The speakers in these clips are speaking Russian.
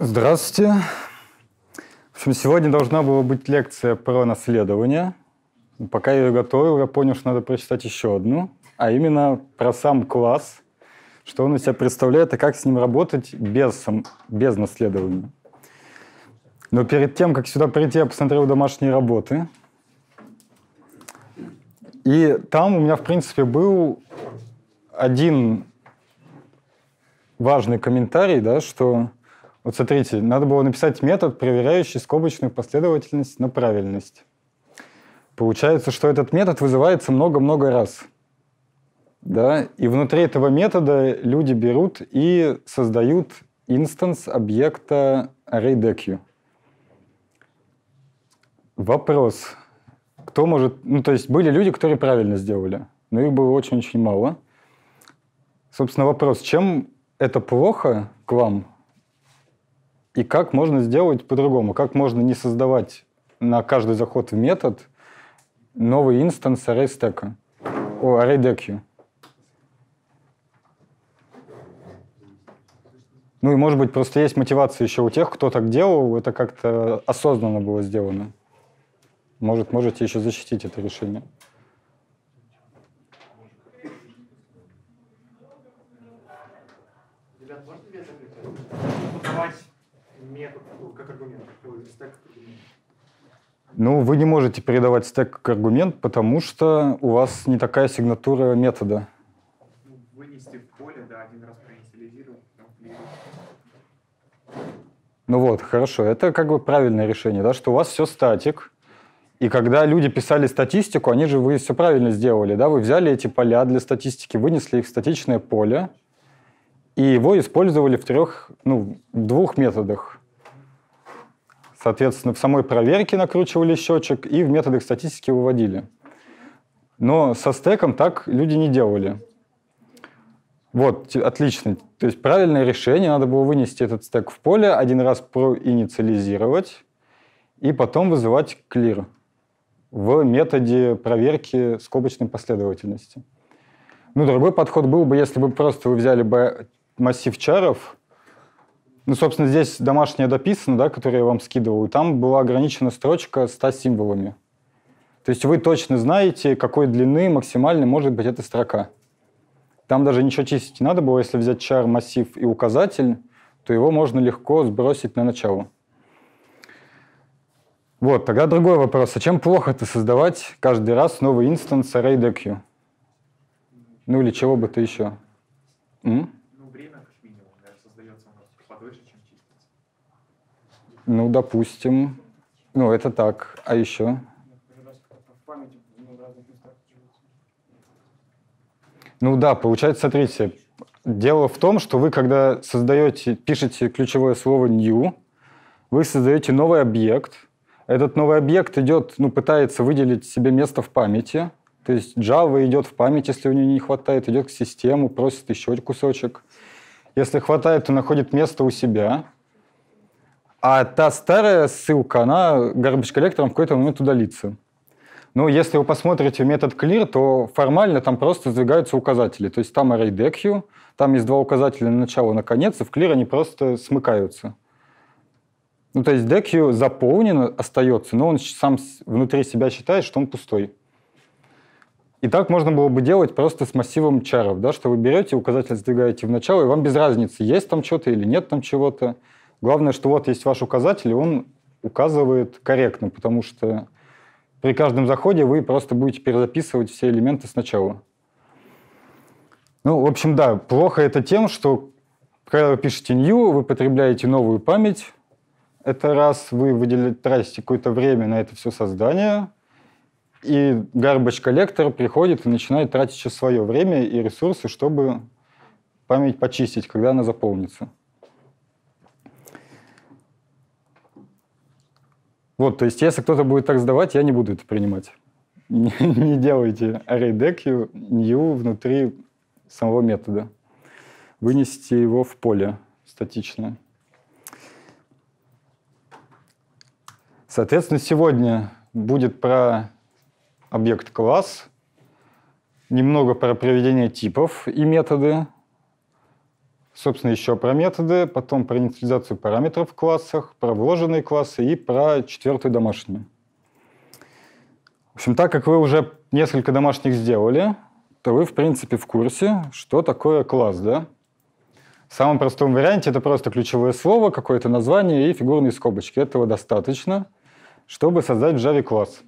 Здравствуйте. В общем, сегодня должна была быть лекция про наследование. Пока я ее готовил, я понял, что надо прочитать еще одну, а именно про сам класс, что он из себя представляет и как с ним работать без, без наследования. Но перед тем, как сюда прийти, я посмотрел домашние работы. И там у меня, в принципе, был один важный комментарий, да, что вот смотрите, надо было написать метод, проверяющий скобочную последовательность на правильность. Получается, что этот метод вызывается много-много раз. Да? И внутри этого метода люди берут и создают инстанс объекта ArrayDeq. Вопрос. Кто может... Ну, то есть были люди, которые правильно сделали, но их было очень-очень мало. Собственно, вопрос, чем это плохо к вам, и как можно сделать по-другому? Как можно не создавать на каждый заход в метод новый инстанс array стека, о, array deck. Ну и, может быть, просто есть мотивация еще у тех, кто так делал, это как-то осознанно было сделано. Может, можете еще защитить это решение. Ну, вы не можете передавать стек как аргумент, потому что у вас не такая сигнатура метода. Ну Вынести в поле, да, один раз проинициализировать. Ну вот, хорошо. Это как бы правильное решение, да, что у вас все статик. И когда люди писали статистику, они же вы все правильно сделали, да, вы взяли эти поля для статистики, вынесли их в статичное поле, и его использовали в трех, ну, двух методах Соответственно, в самой проверке накручивали счетчик и в методах статистики выводили. Но со стеком так люди не делали. Вот, отлично. То есть правильное решение, надо было вынести этот стек в поле, один раз проинициализировать, и потом вызывать clear в методе проверки скобочной последовательности. Ну, другой подход был бы, если бы просто вы взяли бы массив чаров ну, собственно, здесь домашнее дописано, да, которое я вам скидывал, там была ограничена строчка 100 символами. То есть вы точно знаете, какой длины максимальной может быть эта строка. Там даже ничего чистить не надо было, если взять char, массив и указатель, то его можно легко сбросить на начало. Вот, тогда другой вопрос. А чем плохо это создавать каждый раз новый инстанс array.deq? Ну или чего бы ты еще? М? Ну, допустим. Ну, это так. А еще? Ну да, получается, смотрите, дело в том, что вы, когда создаете, пишете ключевое слово new, вы создаете новый объект. Этот новый объект идет, ну, пытается выделить себе место в памяти. То есть Java идет в память, если у нее не хватает, идет к системе, просит еще кусочек. Если хватает, то находит место у себя. А та старая ссылка, она garbage коллектором в какой-то момент удалится. Но если вы посмотрите метод clear, то формально там просто сдвигаются указатели. То есть там array deq, там есть два указателя на начало и на конец, и в clear они просто смыкаются. Ну, то есть DQ заполнен, остается, но он сам внутри себя считает, что он пустой. И так можно было бы делать просто с массивом чаров, да, что вы берете, указатель сдвигаете в начало, и вам без разницы, есть там что-то или нет там чего-то. Главное, что вот есть ваш указатель, и он указывает корректно, потому что при каждом заходе вы просто будете перезаписывать все элементы сначала. Ну, в общем, да, плохо это тем, что когда вы пишете new, вы потребляете новую память. Это раз, вы выделяете, тратите какое-то время на это все создание. И garbage коллектор приходит и начинает тратить еще свое время и ресурсы, чтобы память почистить, когда она заполнится. Вот, то есть, если кто-то будет так сдавать, я не буду это принимать. Не, не делайте array deck new внутри самого метода. Вынести его в поле статичное. Соответственно, сегодня будет про объект класс, немного про проведение типов и методы, Собственно, еще про методы, потом про инициализацию параметров в классах, про вложенные классы и про четвертую домашнюю. В общем, так как вы уже несколько домашних сделали, то вы, в принципе, в курсе, что такое класс, да? В самом простом варианте это просто ключевое слово, какое-то название и фигурные скобочки. Этого достаточно, чтобы создать в Java класс.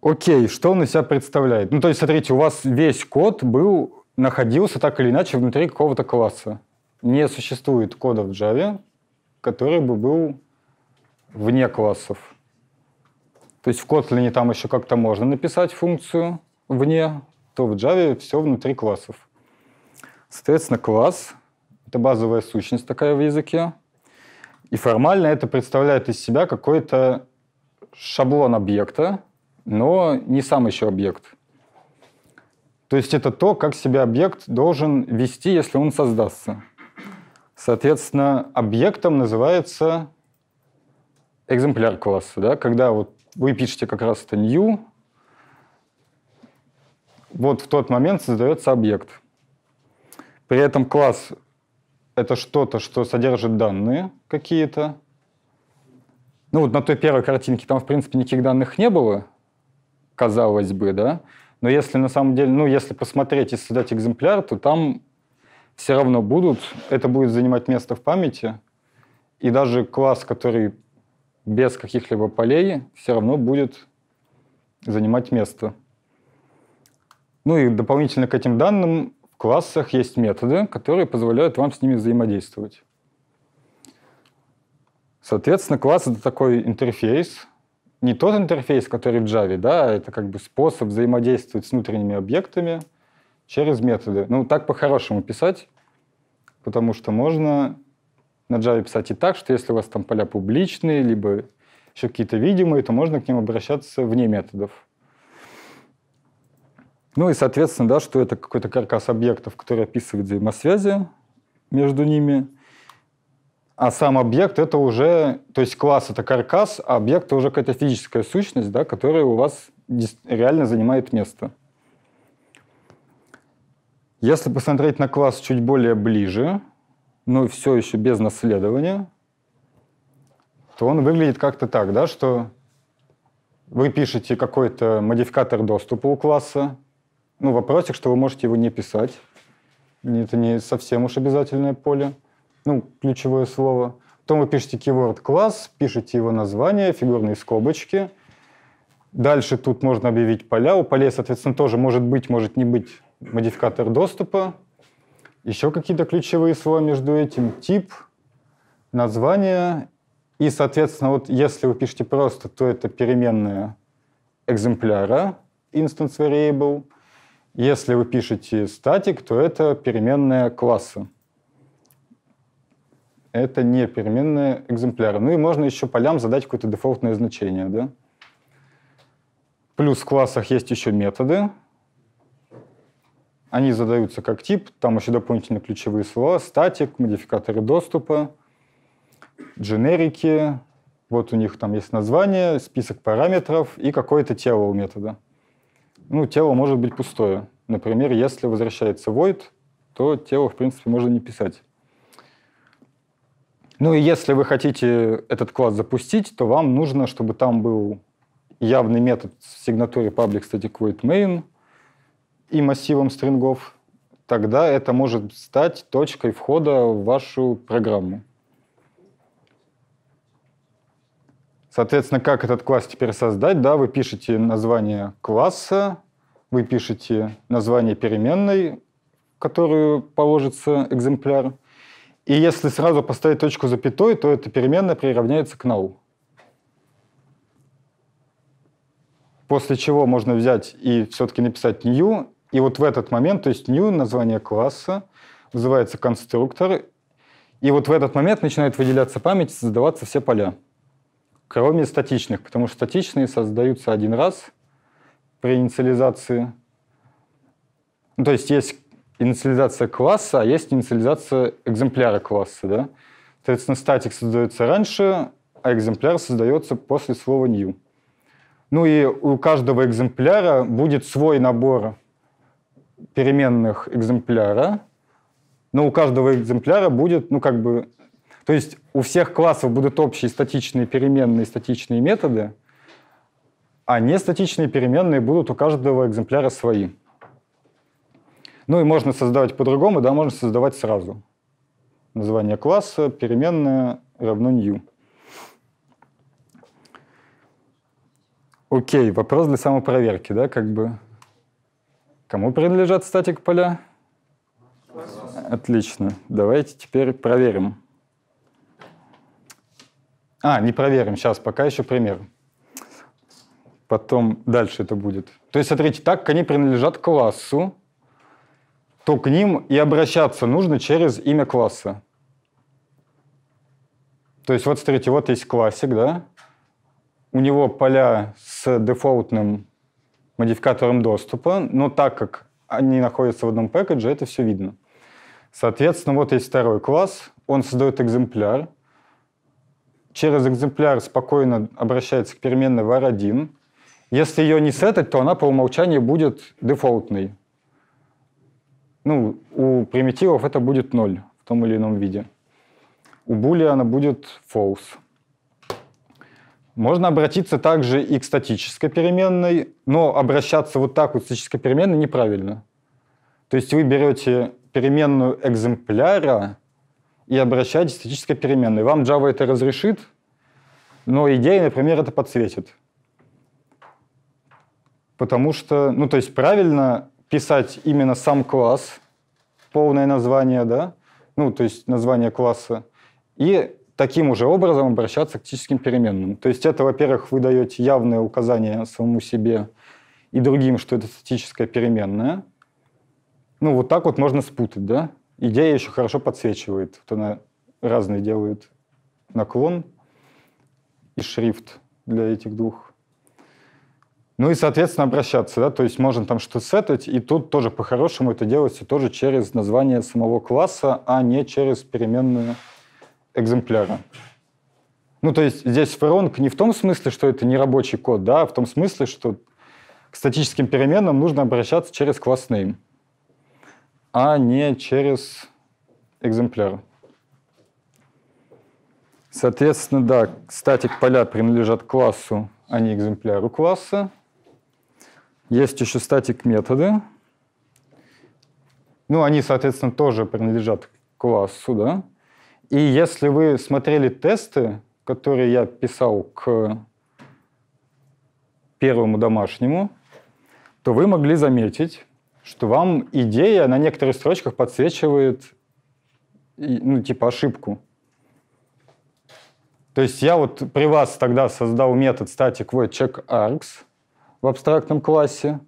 Окей, что он из себя представляет? Ну, то есть, смотрите, у вас весь код был находился так или иначе внутри какого-то класса. Не существует кода в Java, который бы был вне классов. То есть в Kotlin там еще как-то можно написать функцию вне, то в Java все внутри классов. Соответственно, класс — это базовая сущность такая в языке. И формально это представляет из себя какой-то шаблон объекта, но не сам еще объект — то есть это то, как себя объект должен вести, если он создастся. Соответственно, объектом называется экземпляр класса. Да? Когда вот вы пишете как раз это new, вот в тот момент создается объект. При этом класс — это что-то, что содержит данные какие-то. Ну вот на той первой картинке там, в принципе, никаких данных не было, казалось бы, да? Но если на самом деле, ну, если посмотреть и создать экземпляр, то там все равно будут, это будет занимать место в памяти, и даже класс, который без каких-либо полей, все равно будет занимать место. Ну и дополнительно к этим данным в классах есть методы, которые позволяют вам с ними взаимодействовать. Соответственно, класс — это такой интерфейс, не тот интерфейс, который в Java, да, а это как бы способ взаимодействовать с внутренними объектами через методы. Ну, так по-хорошему писать, потому что можно на Java писать и так, что если у вас там поля публичные, либо еще какие-то видимые, то можно к ним обращаться вне методов. Ну и, соответственно, да, что это какой-то каркас объектов, который описывает взаимосвязи между ними – а сам объект это уже, то есть класс это каркас, а объект это уже какая-то физическая сущность, да, которая у вас реально занимает место. Если посмотреть на класс чуть более ближе, но все еще без наследования, то он выглядит как-то так, да, что вы пишете какой-то модификатор доступа у класса, ну, вопросик, что вы можете его не писать, это не совсем уж обязательное поле – ну, ключевое слово. Потом вы пишете keyword класс, пишете его название, фигурные скобочки. Дальше тут можно объявить поля. У полей, соответственно, тоже может быть, может не быть модификатор доступа. Еще какие-то ключевые слова между этим. Тип, название. И, соответственно, вот если вы пишете просто, то это переменная экземпляра, instance variable. Если вы пишете static, то это переменная класса это не переменные экземпляры. Ну и можно еще полям задать какое-то дефолтное значение. Да? Плюс в классах есть еще методы. Они задаются как тип, там еще дополнительные ключевые слова, статик, модификаторы доступа, дженерики, вот у них там есть название, список параметров и какое-то тело у метода. Ну, тело может быть пустое. Например, если возвращается void, то тело, в принципе, можно не писать. Ну и если вы хотите этот класс запустить, то вам нужно, чтобы там был явный метод с сигнатурой public static void main и массивом стрингов, тогда это может стать точкой входа в вашу программу. Соответственно, как этот класс теперь создать? Да, вы пишете название класса, вы пишете название переменной, которую положится экземпляр – и если сразу поставить точку запятой, то эта переменная приравняется к null. После чего можно взять и все-таки написать new. И вот в этот момент, то есть new, название класса, вызывается конструктор. И вот в этот момент начинает выделяться память, создаваться все поля. Кроме статичных, потому что статичные создаются один раз при инициализации. Ну, то есть есть инициализация класса, а есть инициализация экземпляра класса. Да? Соответственно, статик создается раньше, а экземпляр создается после слова new. Ну и у каждого экземпляра будет свой набор переменных экземпляра, но у каждого экземпляра будет, ну как бы, то есть у всех классов будут общие статичные переменные статичные методы, а не статичные переменные будут у каждого экземпляра свои. Ну и можно создавать по-другому, да, можно создавать сразу. Название класса, переменная равно new. Окей, вопрос для самопроверки, да, как бы. Кому принадлежат статик поля? Отлично. Давайте теперь проверим. А, не проверим, сейчас, пока еще пример. Потом дальше это будет. То есть, смотрите, так они принадлежат классу, то к ним и обращаться нужно через имя класса. То есть вот смотрите, вот есть классик, да? У него поля с дефолтным модификатором доступа, но так как они находятся в одном пэкэдже, это все видно. Соответственно, вот есть второй класс, он создает экземпляр. Через экземпляр спокойно обращается к переменной var1. Если ее не сетать, то она по умолчанию будет дефолтной ну, у примитивов это будет ноль в том или ином виде. У Boolean будет false. Можно обратиться также и к статической переменной, но обращаться вот так вот к статической переменной неправильно. То есть вы берете переменную экземпляра и обращаетесь к статической переменной. Вам Java это разрешит, но идея, например, это подсветит. Потому что, ну то есть правильно писать именно сам класс, полное название, да, ну, то есть название класса, и таким уже образом обращаться к тактическим переменным. То есть это, во-первых, вы даете явное указание самому себе и другим, что это статическая переменная. Ну, вот так вот можно спутать, да? Идея еще хорошо подсвечивает. Вот она разные делает наклон и шрифт для этих двух ну и, соответственно, обращаться, да, то есть можно там что-то сетать, и тут тоже по-хорошему это делается тоже через название самого класса, а не через переменную экземпляра. Ну, то есть здесь фронг не в том смысле, что это не рабочий код, да, а в том смысле, что к статическим переменам нужно обращаться через класс name, а не через экземпляр. Соответственно, да, статик поля принадлежат классу, а не экземпляру класса. Есть еще статик методы. Ну, они, соответственно, тоже принадлежат классу, да. И если вы смотрели тесты, которые я писал к первому домашнему, то вы могли заметить, что вам идея на некоторых строчках подсвечивает ну, типа ошибку. То есть я вот при вас тогда создал метод static void check args, в абстрактном классе,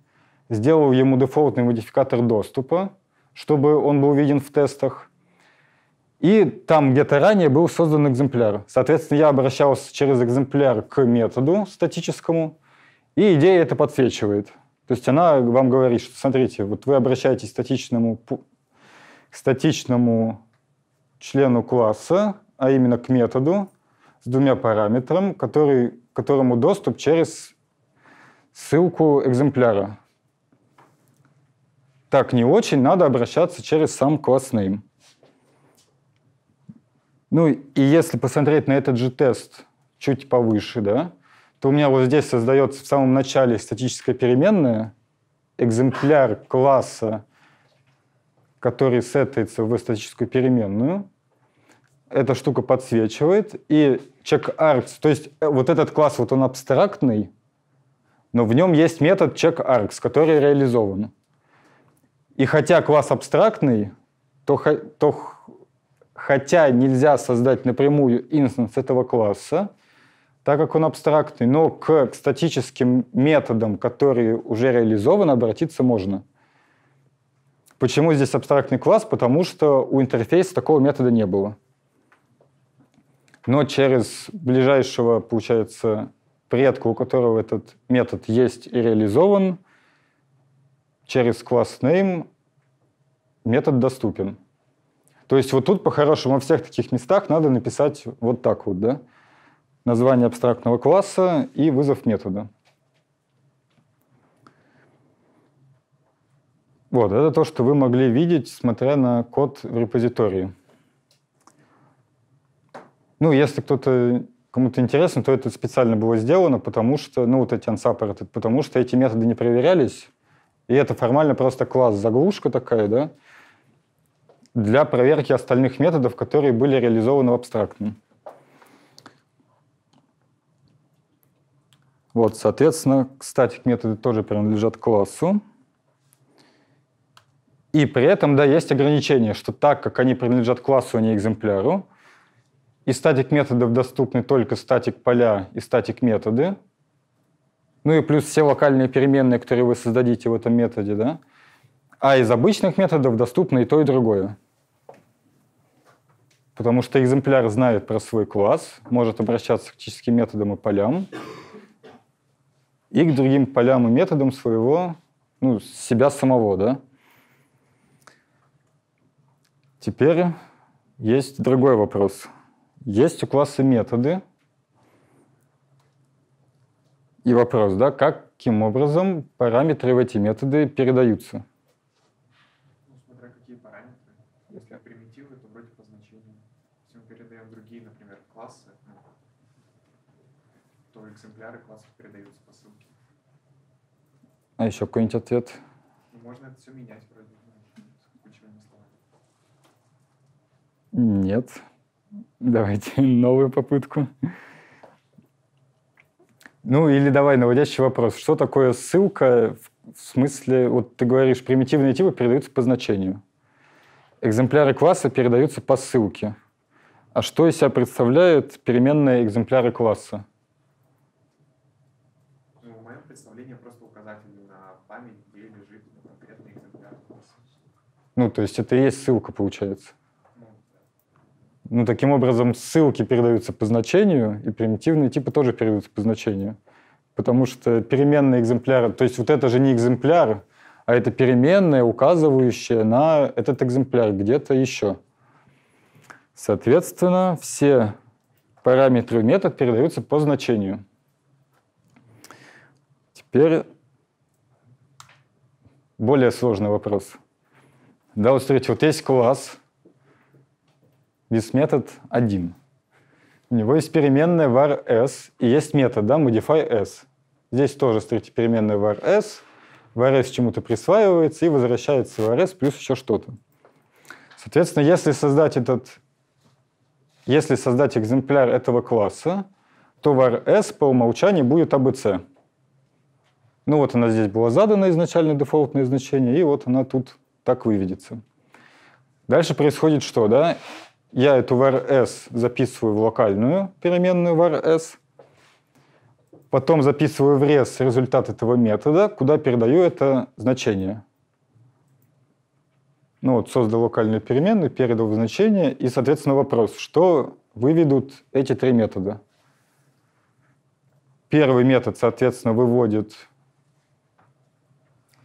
сделал ему дефолтный модификатор доступа, чтобы он был виден в тестах. И там где-то ранее был создан экземпляр. Соответственно, я обращался через экземпляр к методу статическому, и идея это подсвечивает. То есть она вам говорит, что смотрите, вот вы обращаетесь к статичному, к статичному члену класса, а именно к методу с двумя параметрами, который, которому доступ через ссылку экземпляра. Так не очень, надо обращаться через сам класс name. Ну и если посмотреть на этот же тест чуть повыше, да, то у меня вот здесь создается в самом начале статическая переменная, экземпляр класса, который сетается в статическую переменную. Эта штука подсвечивает. И check arts, то есть э, вот этот класс, вот он абстрактный, но в нем есть метод check который реализован. И хотя класс абстрактный, то, то хотя нельзя создать напрямую инстанс этого класса, так как он абстрактный, но к статическим методам, которые уже реализованы, обратиться можно. Почему здесь абстрактный класс? Потому что у интерфейса такого метода не было. Но через ближайшего, получается, предка, у которого этот метод есть и реализован, через класс name метод доступен. То есть вот тут по-хорошему во всех таких местах надо написать вот так вот, да? Название абстрактного класса и вызов метода. Вот, это то, что вы могли видеть, смотря на код в репозитории. Ну, если кто-то кому-то интересно, то это специально было сделано, потому что, ну, вот эти unsupported, потому что эти методы не проверялись, и это формально просто класс, заглушка такая, да, для проверки остальных методов, которые были реализованы в абстрактном. Вот, соответственно, кстати, методы тоже принадлежат классу. И при этом, да, есть ограничение, что так как они принадлежат классу, а не экземпляру, из статик методов доступны только статик поля и статик методы. Ну и плюс все локальные переменные, которые вы создадите в этом методе. Да? А из обычных методов доступно и то, и другое. Потому что экземпляр знает про свой класс, может обращаться к чистым методам и полям, и к другим полям и методам своего, ну, себя самого, да. Теперь есть другой вопрос – есть у класса методы. И вопрос, да, каким образом параметры в эти методы передаются? Ну, смотря какие параметры. Если примитивы, то вроде по значению. Если мы передаем другие, например, классы, ну, то экземпляры классов передаются по ссылке. А еще какой-нибудь ответ? Ну, можно это все менять вроде, ключевыми словами. Нет. Давайте новую попытку. Ну или давай наводящий вопрос. Что такое ссылка? В смысле, вот ты говоришь, примитивные типы передаются по значению. Экземпляры класса передаются по ссылке. А что из себя представляют переменные экземпляры класса? Ну, в моем представлении просто указатель на память, где лежит конкретный экземпляр класса. Ну, то есть это и есть ссылка, получается. Ну, таким образом, ссылки передаются по значению, и примитивные типы тоже передаются по значению. Потому что переменные экземпляры... То есть вот это же не экземпляр, а это переменная, указывающая на этот экземпляр где-то еще. Соответственно, все параметры метод передаются по значению. Теперь более сложный вопрос. Да, вот смотрите, вот есть класс, This-метод один. У него есть переменная var s, и есть метод, да, modify s. Здесь тоже, смотрите, переменная var s, var s чему-то присваивается и возвращается var s плюс еще что-то. Соответственно, если создать этот, если создать экземпляр этого класса, то var s по умолчанию будет abc. Ну вот она здесь была задана изначально дефолтное значение, и вот она тут так выведется. Дальше происходит что, да? Я эту VRS записываю в локальную переменную VRS, потом записываю в RES результат этого метода, куда передаю это значение. Ну вот, создал локальную переменную, передал в значение, и, соответственно, вопрос, что выведут эти три метода. Первый метод, соответственно, выводит...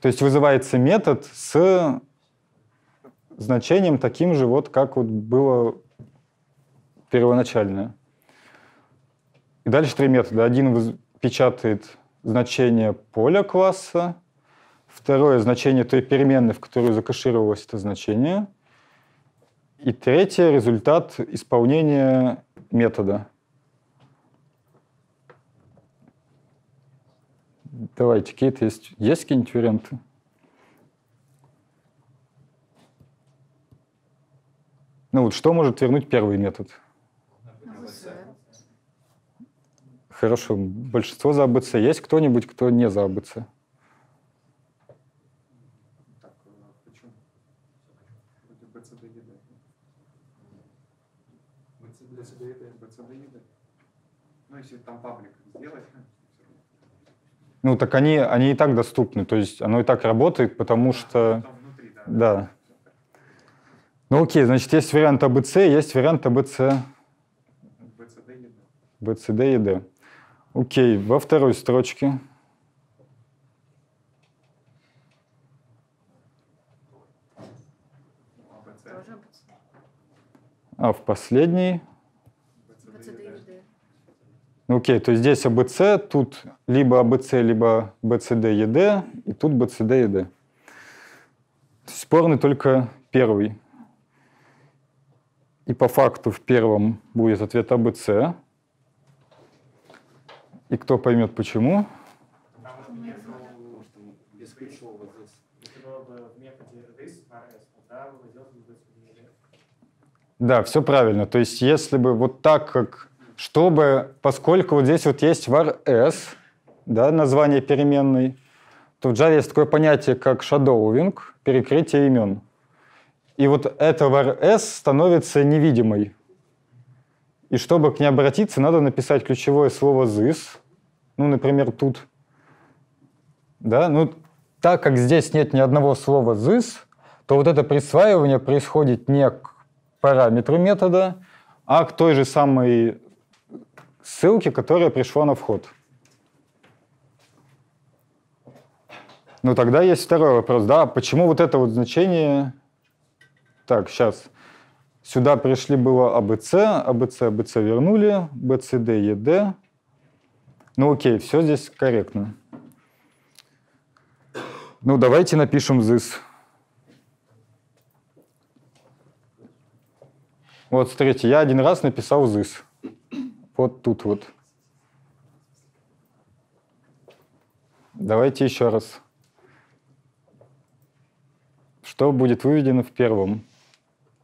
То есть вызывается метод с значением таким же, вот как вот было первоначальное. И дальше три метода. Один печатает значение поля класса, второе значение той переменной, в которую закашировалось это значение, и третье результат исполнения метода. Давайте, какие-то есть, есть какие-нибудь варианты? Ну вот, что может вернуть первый метод? Хорошо, большинство за АБЦ. Есть кто-нибудь, кто не за АБЦ? Ну, если там паблик сделать. Ну, так они, они и так доступны, то есть оно и так работает, потому что... Внутри, да. да. Ну окей, значит, есть вариант АБЦ, есть вариант АБЦ. БЦД ЕД. Окей, во второй строчке. А в последней? Ну, окей, okay, то здесь АБЦ, тут либо АБЦ, либо БЦД, ЕД, и тут БЦД, ЕД. Спорный только первый. И по факту в первом будет ответ АБЦ. И кто поймет почему? Да, все правильно. То есть если бы вот так, как чтобы, поскольку вот здесь вот есть var s, да, название переменной, то в Java есть такое понятие, как shadowing, перекрытие имен. И вот эта ВРС становится невидимой. И чтобы к ней обратиться, надо написать ключевое слово «зыс». Ну, например, тут. Да? Ну, так как здесь нет ни одного слова «зыс», то вот это присваивание происходит не к параметру метода, а к той же самой ссылке, которая пришла на вход. Но тогда есть второй вопрос, да, почему вот это вот значение так, сейчас сюда пришли было АБЦ, АБЦ, АБЦ вернули, БЦД, ЕД. Ну окей, все здесь корректно. Ну давайте напишем this. Вот, смотрите, я один раз написал this. Вот тут вот. Давайте еще раз. Что будет выведено в первом?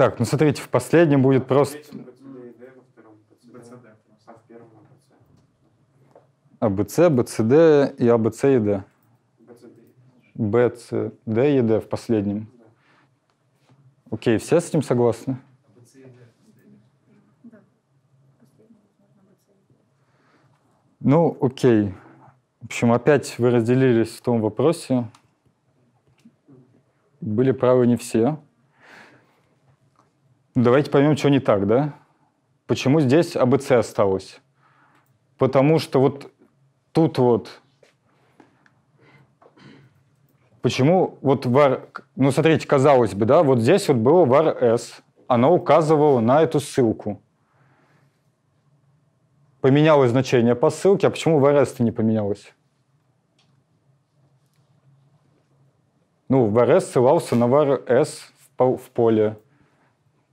Так, ну смотрите, в последнем будет просто... АБЦ, БЦД и АБЦ и Д. БЦД а а, и Д в последнем. Окей, все с этим согласны? А, ну, окей. В общем, опять вы разделились в том вопросе. Были правы не все. Давайте поймем, что не так, да? Почему здесь АБЦ осталось? Потому что вот тут вот... Почему вот var... Ну, смотрите, казалось бы, да, вот здесь вот было var s, оно указывало на эту ссылку. Поменялось значение по ссылке, а почему var s-то не поменялось? Ну, var s ссылался на var s в поле.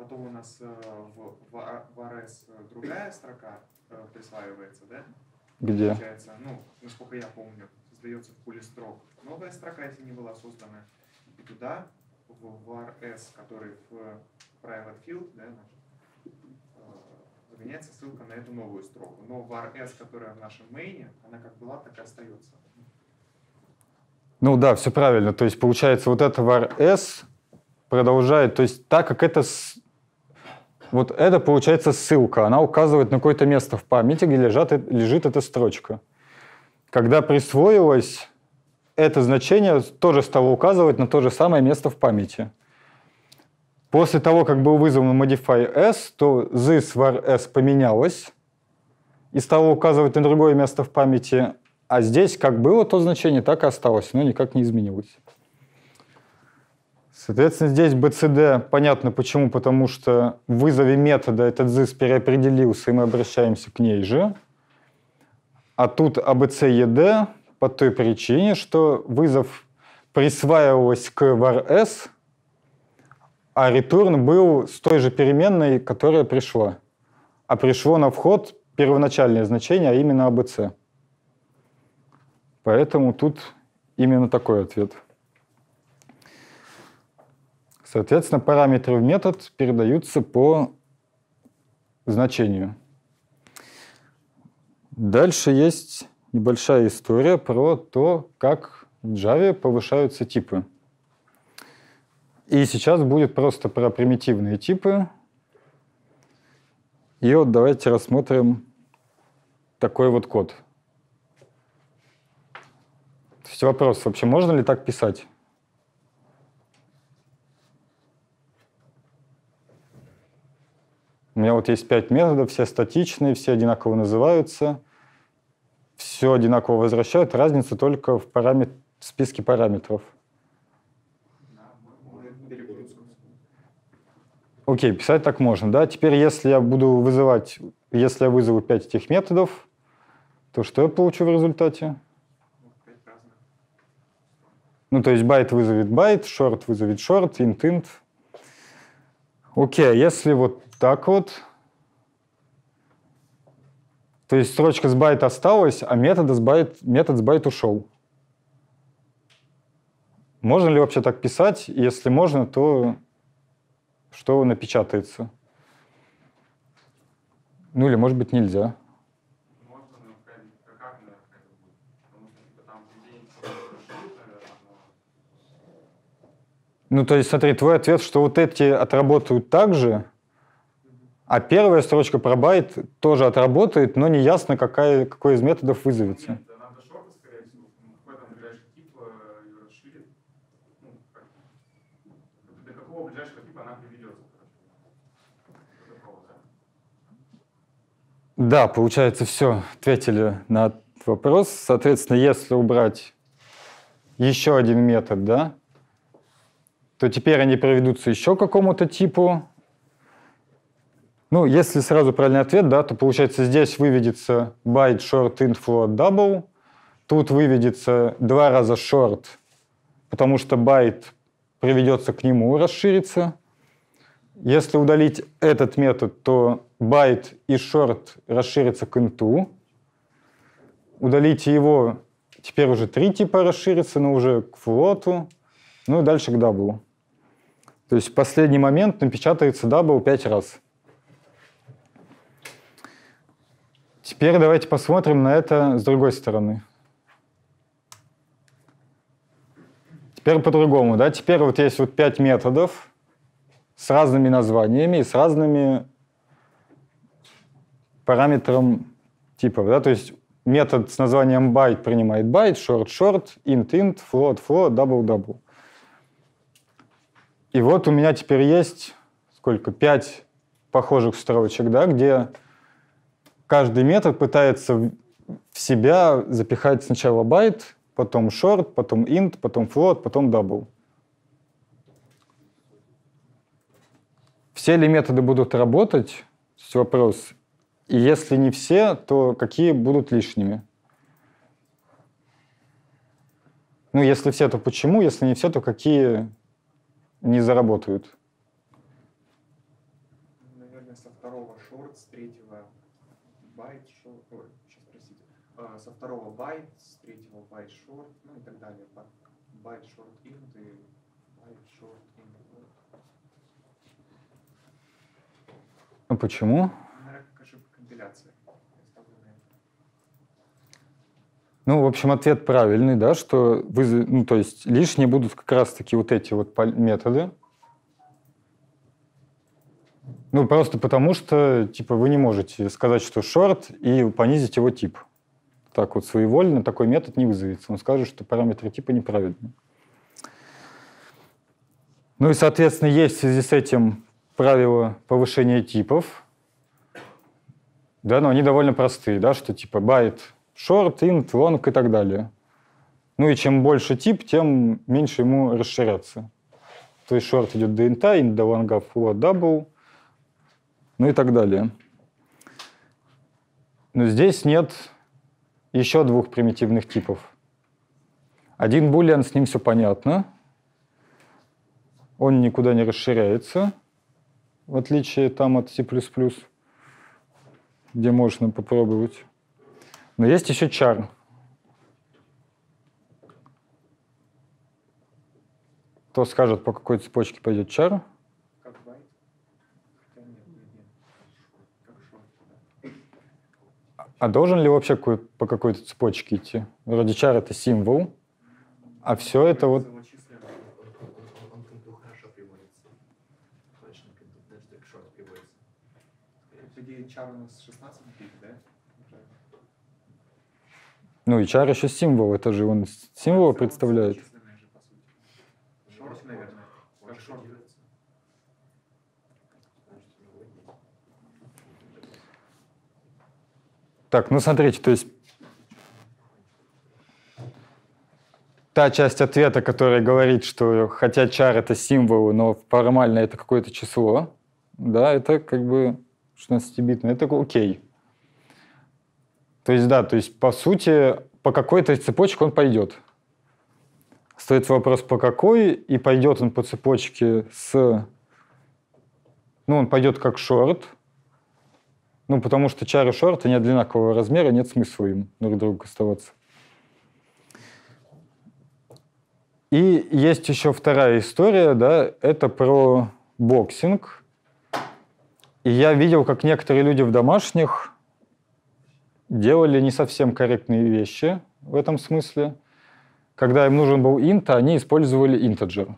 Потом у нас э, в, в, а, в АРС э, другая строка э, присваивается, да? Где? Получается, ну, насколько я помню, создается в пуле строк новая строка, если не была создана. И туда, в, в RS, который в private field, да, наш, загоняется ссылка на эту новую строку. Но в RS, которая в нашем мейне, она как была, так и остается. Ну да, все правильно. То есть получается вот это в RS продолжает, то есть так как это вот это, получается, ссылка. Она указывает на какое-то место в памяти, где лежат, лежит эта строчка. Когда присвоилось, это значение тоже стало указывать на то же самое место в памяти. После того, как был вызван modify s, то this var s поменялось и стало указывать на другое место в памяти, а здесь как было то значение, так и осталось, но никак не изменилось. Соответственно, здесь BCD понятно почему, потому что в вызове метода этот ZIS переопределился, и мы обращаемся к ней же. А тут ABCED а по той причине, что вызов присваивалось к var а return был с той же переменной, которая пришла. А пришло на вход первоначальное значение, а именно abc. А Поэтому тут именно такой ответ. Соответственно, параметры в метод передаются по значению. Дальше есть небольшая история про то, как в Java повышаются типы. И сейчас будет просто про примитивные типы. И вот давайте рассмотрим такой вот код. То есть вопрос, вообще можно ли так писать? У меня вот есть пять методов, все статичные, все одинаково называются, все одинаково возвращают, разница только в, парамет... в списке параметров. Окей, писать так можно, да? Теперь, если я буду вызывать, если я вызову пять этих методов, то что я получу в результате? Ну, то есть байт вызовет байт, шорт вызовет шорт, int int. Окей, okay, а если вот так вот, то есть строчка с байт осталась, а метод с байт, метод с байт ушел. Можно ли вообще так писать? Если можно, то что напечатается? Ну или, может быть, нельзя. Ну, то есть, смотри, твой ответ, что вот эти отработают так же, а первая строчка про байт тоже отработает, но не ясно, какая, какой из методов вызовется. да, получается, все, ответили на вопрос. Соответственно, если убрать еще один метод, да, то теперь они проведутся еще какому-то типу. Ну, если сразу правильный ответ, да, то получается здесь выведется byte short inflow double, тут выведется два раза short, потому что byte приведется к нему, расширится. Если удалить этот метод, то byte и short расширится к инту. Удалите его, теперь уже три типа расширится, но уже к флоту, ну и дальше к даблу. То есть в последний момент напечатается double 5 раз. Теперь давайте посмотрим на это с другой стороны. Теперь по-другому, да? Теперь вот есть вот 5 методов с разными названиями и с разными параметром типов, да? То есть метод с названием byte принимает byte, short short, int int, float float, double double. И вот у меня теперь есть сколько, пять похожих строчек, да, где каждый метод пытается в себя запихать сначала байт, потом шорт, потом int, потом float, потом double. Все ли методы будут работать? Есть вопрос. И если не все, то какие будут лишними? Ну, если все, то почему? Если не все, то какие не заработают? Наверное, со второго шорт, с третьего байт, шорт, ой, сейчас простите, а, со второго байт, с третьего байт шорт, ну и так далее. Байт шорт инт и байт шорт инт. А почему? Ну, в общем, ответ правильный, да, что вы, ну, то есть лишние будут как раз-таки вот эти вот методы. Ну, просто потому что, типа, вы не можете сказать, что шорт, и понизить его тип. Так вот своевольно такой метод не вызовется. Он скажет, что параметры типа неправильные. Ну и, соответственно, есть в связи с этим правило повышения типов. Да, но они довольно простые, да, что типа байт шорт, инт, лонг и так далее. Ну и чем больше тип, тем меньше ему расширяться. То есть short идет до инта, инт до лонга, float, double, ну и так далее. Но здесь нет еще двух примитивных типов. Один boolean, с ним все понятно. Он никуда не расширяется, в отличие там от C++, где можно попробовать. Но есть еще Чар. Кто скажет, по какой цепочке пойдет Чар? А должен ли вообще по какой-то цепочке идти? Вроде Чар это символ, а все это вот Ну, HR еще символ, это же он символы представляет. Так, ну смотрите, то есть та часть ответа, которая говорит, что хотя чар это символ, но формально это какое-то число, да, это как бы 16-битное, ну, это окей. То есть, да, то есть, по сути, по какой-то цепочке он пойдет. Стоит вопрос, по какой, и пойдет он по цепочке с... Ну, он пойдет как шорт, ну, потому что чары шорт, они одинакового размера, нет смысла им друг другу оставаться. И есть еще вторая история, да, это про боксинг. И я видел, как некоторые люди в домашних делали не совсем корректные вещи в этом смысле. Когда им нужен был int, они использовали integer.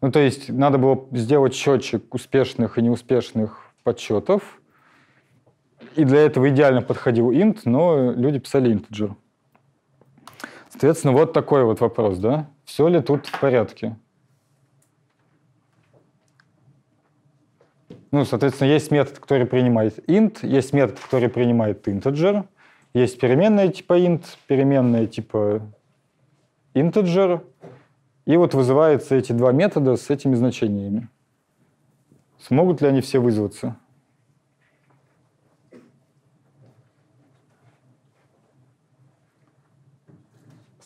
Ну, то есть надо было сделать счетчик успешных и неуспешных подсчетов. И для этого идеально подходил int, но люди писали integer. Соответственно, вот такой вот вопрос, да? Все ли тут в порядке? Ну, соответственно, есть метод, который принимает int, есть метод, который принимает integer, есть переменная типа int, переменная типа integer, и вот вызываются эти два метода с этими значениями. Смогут ли они все вызваться?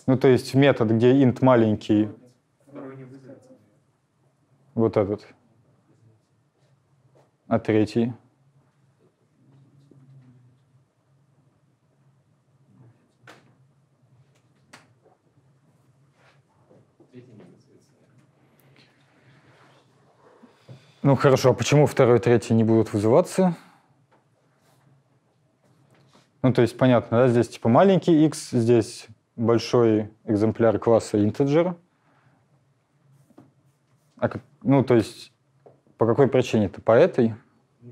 Ну, то есть метод, где int маленький. Вот этот. А третий? Ну хорошо, а почему второй и третий не будут вызываться? Ну то есть понятно, да, здесь типа маленький x, здесь большой экземпляр класса integer. А, ну то есть по какой причине-то? По этой? Э,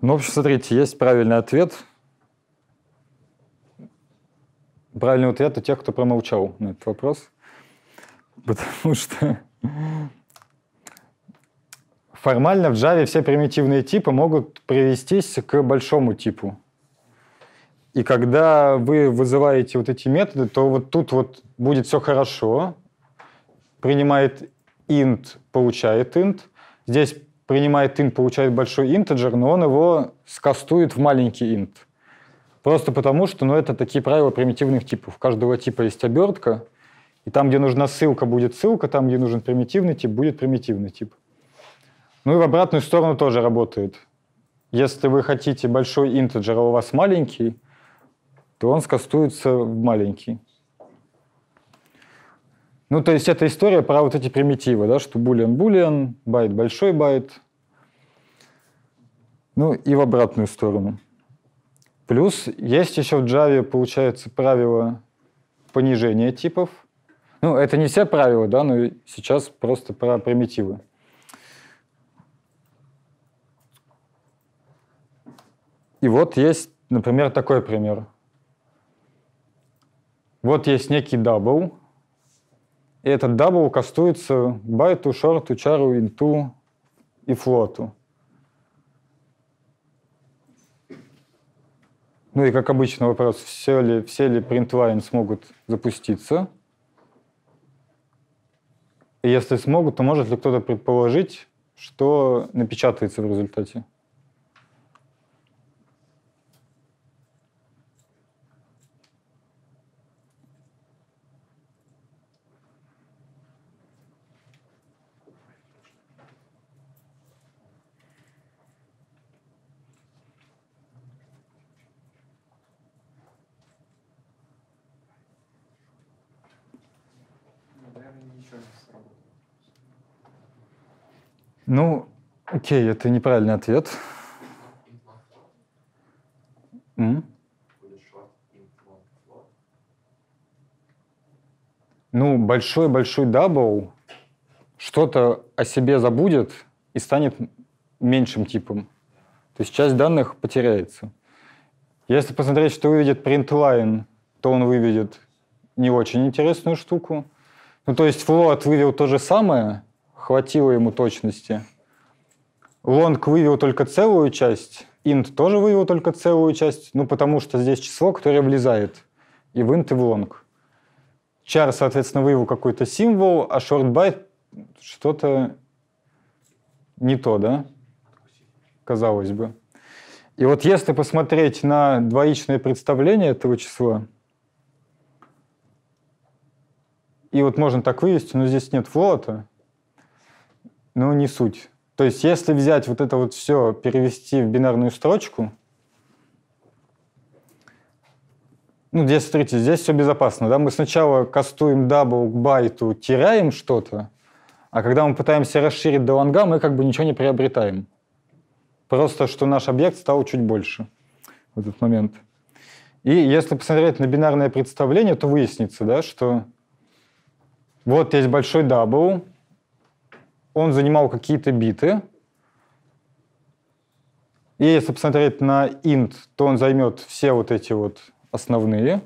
ну, в общем, смотрите, есть правильный ответ. Правильный ответ у тех, кто промолчал на этот вопрос. Потому что формально в Java все примитивные типы могут привестись к большому типу. И когда вы вызываете вот эти методы, то вот тут вот будет все хорошо, принимает int, получает int. Здесь принимает int, получает большой integer, но он его скастует в маленький int. Просто потому, что ну, это такие правила примитивных типов. У каждого типа есть обертка, и там, где нужна ссылка, будет ссылка, там, где нужен примитивный тип, будет примитивный тип. Ну и в обратную сторону тоже работает. Если вы хотите большой integer, а у вас маленький, то он скастуется в маленький. Ну, то есть это история про вот эти примитивы, да, что boolean, boolean, байт большой байт, ну и в обратную сторону. Плюс есть еще в Java, получается, правило понижения типов. Ну, это не все правила, да, но сейчас просто про примитивы. И вот есть, например, такой пример – вот есть некий дабл, и этот дабл кастуется байту, шорту, чару, инту и флоту. Ну и как обычно вопрос, все ли, все ли printlines смогут запуститься. И если смогут, то может ли кто-то предположить, что напечатается в результате? Ну, окей, это неправильный ответ. М? Ну, большой-большой дабл что-то о себе забудет и станет меньшим типом. То есть часть данных потеряется. Если посмотреть, что выведет println, то он выведет не очень интересную штуку. Ну, то есть float вывел то же самое, хватило ему точности. Лонг вывел только целую часть, int тоже вывел только целую часть, ну потому что здесь число, которое влезает и в int, и в long. Char, соответственно, вывел какой-то символ, а short byte что-то не то, да? Казалось бы. И вот если посмотреть на двоичное представление этого числа, и вот можно так вывести, но здесь нет флота, ну не суть. То есть, если взять вот это вот все, перевести в бинарную строчку, ну, здесь, смотрите, здесь все безопасно, да, мы сначала кастуем дабл к байту, теряем что-то, а когда мы пытаемся расширить до лонга, мы как бы ничего не приобретаем. Просто, что наш объект стал чуть больше в этот момент. И если посмотреть на бинарное представление, то выяснится, да, что вот есть большой дабл, он занимал какие-то биты. И если посмотреть на int, то он займет все вот эти вот основные.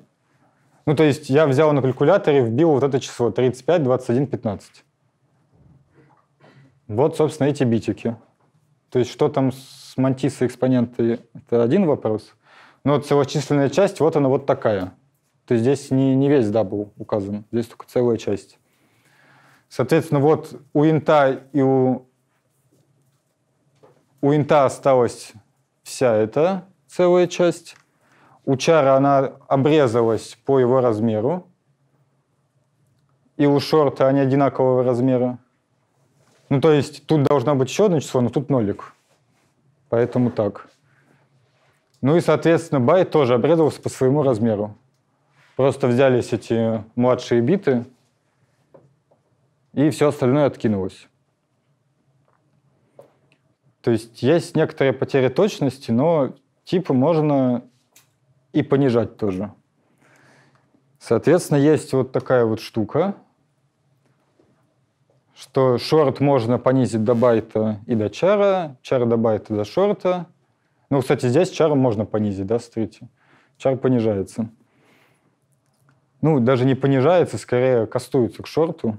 Ну, то есть я взял на калькуляторе, вбил вот это число 35, 21, 15. Вот, собственно, эти битики. То есть что там с мантисы экспоненты, это один вопрос. Но целочисленная часть, вот она вот такая. То есть здесь не, не весь дабл указан, здесь только целая часть. Соответственно, вот у инта и у... У инта осталась вся эта целая часть. У чара она обрезалась по его размеру. И у шорта они одинакового размера. Ну, то есть тут должно быть еще одно число, но тут нолик. Поэтому так. Ну и, соответственно, байт тоже обрезался по своему размеру. Просто взялись эти младшие биты – и все остальное откинулось. То есть есть некоторые потери точности, но типы можно и понижать тоже. Соответственно, есть вот такая вот штука, что шорт можно понизить до байта и до чара, чар до байта до шорта. Ну, кстати, здесь чар можно понизить, да, смотрите. Чар понижается. Ну, даже не понижается, скорее кастуется к шорту.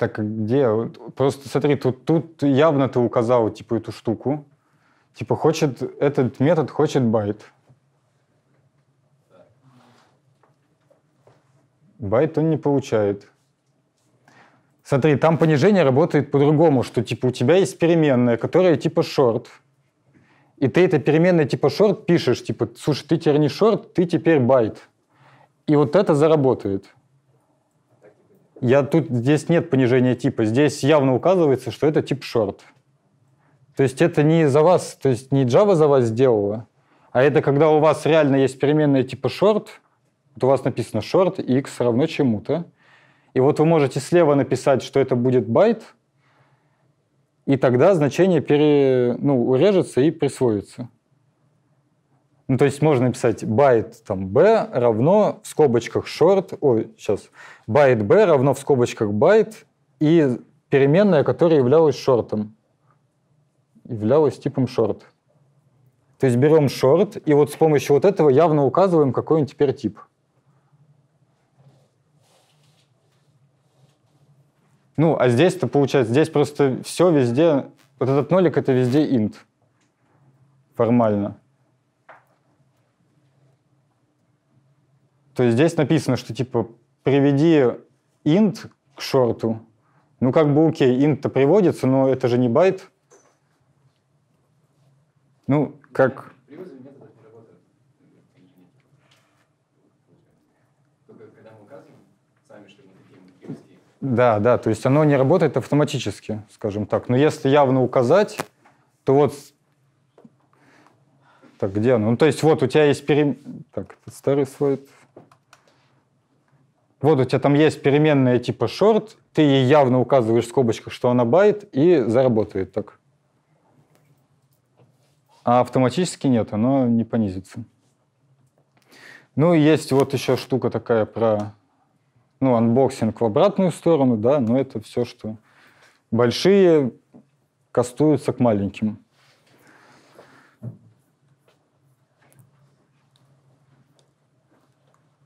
Так где? Просто смотри, тут, тут явно ты указал, типа, эту штуку. Типа, хочет, этот метод хочет байт. Байт он не получает. Смотри, там понижение работает по-другому, что типа у тебя есть переменная, которая типа шорт, И ты это переменная типа шорт пишешь, типа, слушай, ты теперь не шорт, ты теперь байт. И вот это заработает. Я тут, здесь нет понижения типа. Здесь явно указывается, что это тип short. То есть это не за вас, то есть не Java за вас сделала, а это когда у вас реально есть переменная типа short, вот у вас написано short x равно чему-то, и вот вы можете слева написать, что это будет байт, и тогда значение пере, ну, урежется и присвоится. Ну, то есть можно написать byte там b равно в скобочках short, ой, сейчас, byte b равно в скобочках byte и переменная, которая являлась шортом. Являлась типом short. То есть берем short, и вот с помощью вот этого явно указываем, какой он теперь тип. Ну, а здесь-то получается, здесь просто все везде, вот этот нолик это везде int формально. То есть здесь написано, что типа приведи int к шорту. Ну как бы окей, int-то приводится, но это же не байт. Ну, как... Да, да, то есть оно не работает автоматически, скажем так. Но если явно указать, то вот... Так, где оно? Ну, то есть вот у тебя есть перемен... Так, это старый слайд. Вот у тебя там есть переменная типа short, ты ей явно указываешь в скобочках, что она байт, и заработает так. А автоматически нет, оно не понизится. Ну, есть вот еще штука такая про, ну, анбоксинг в обратную сторону, да, но это все, что большие кастуются к маленьким.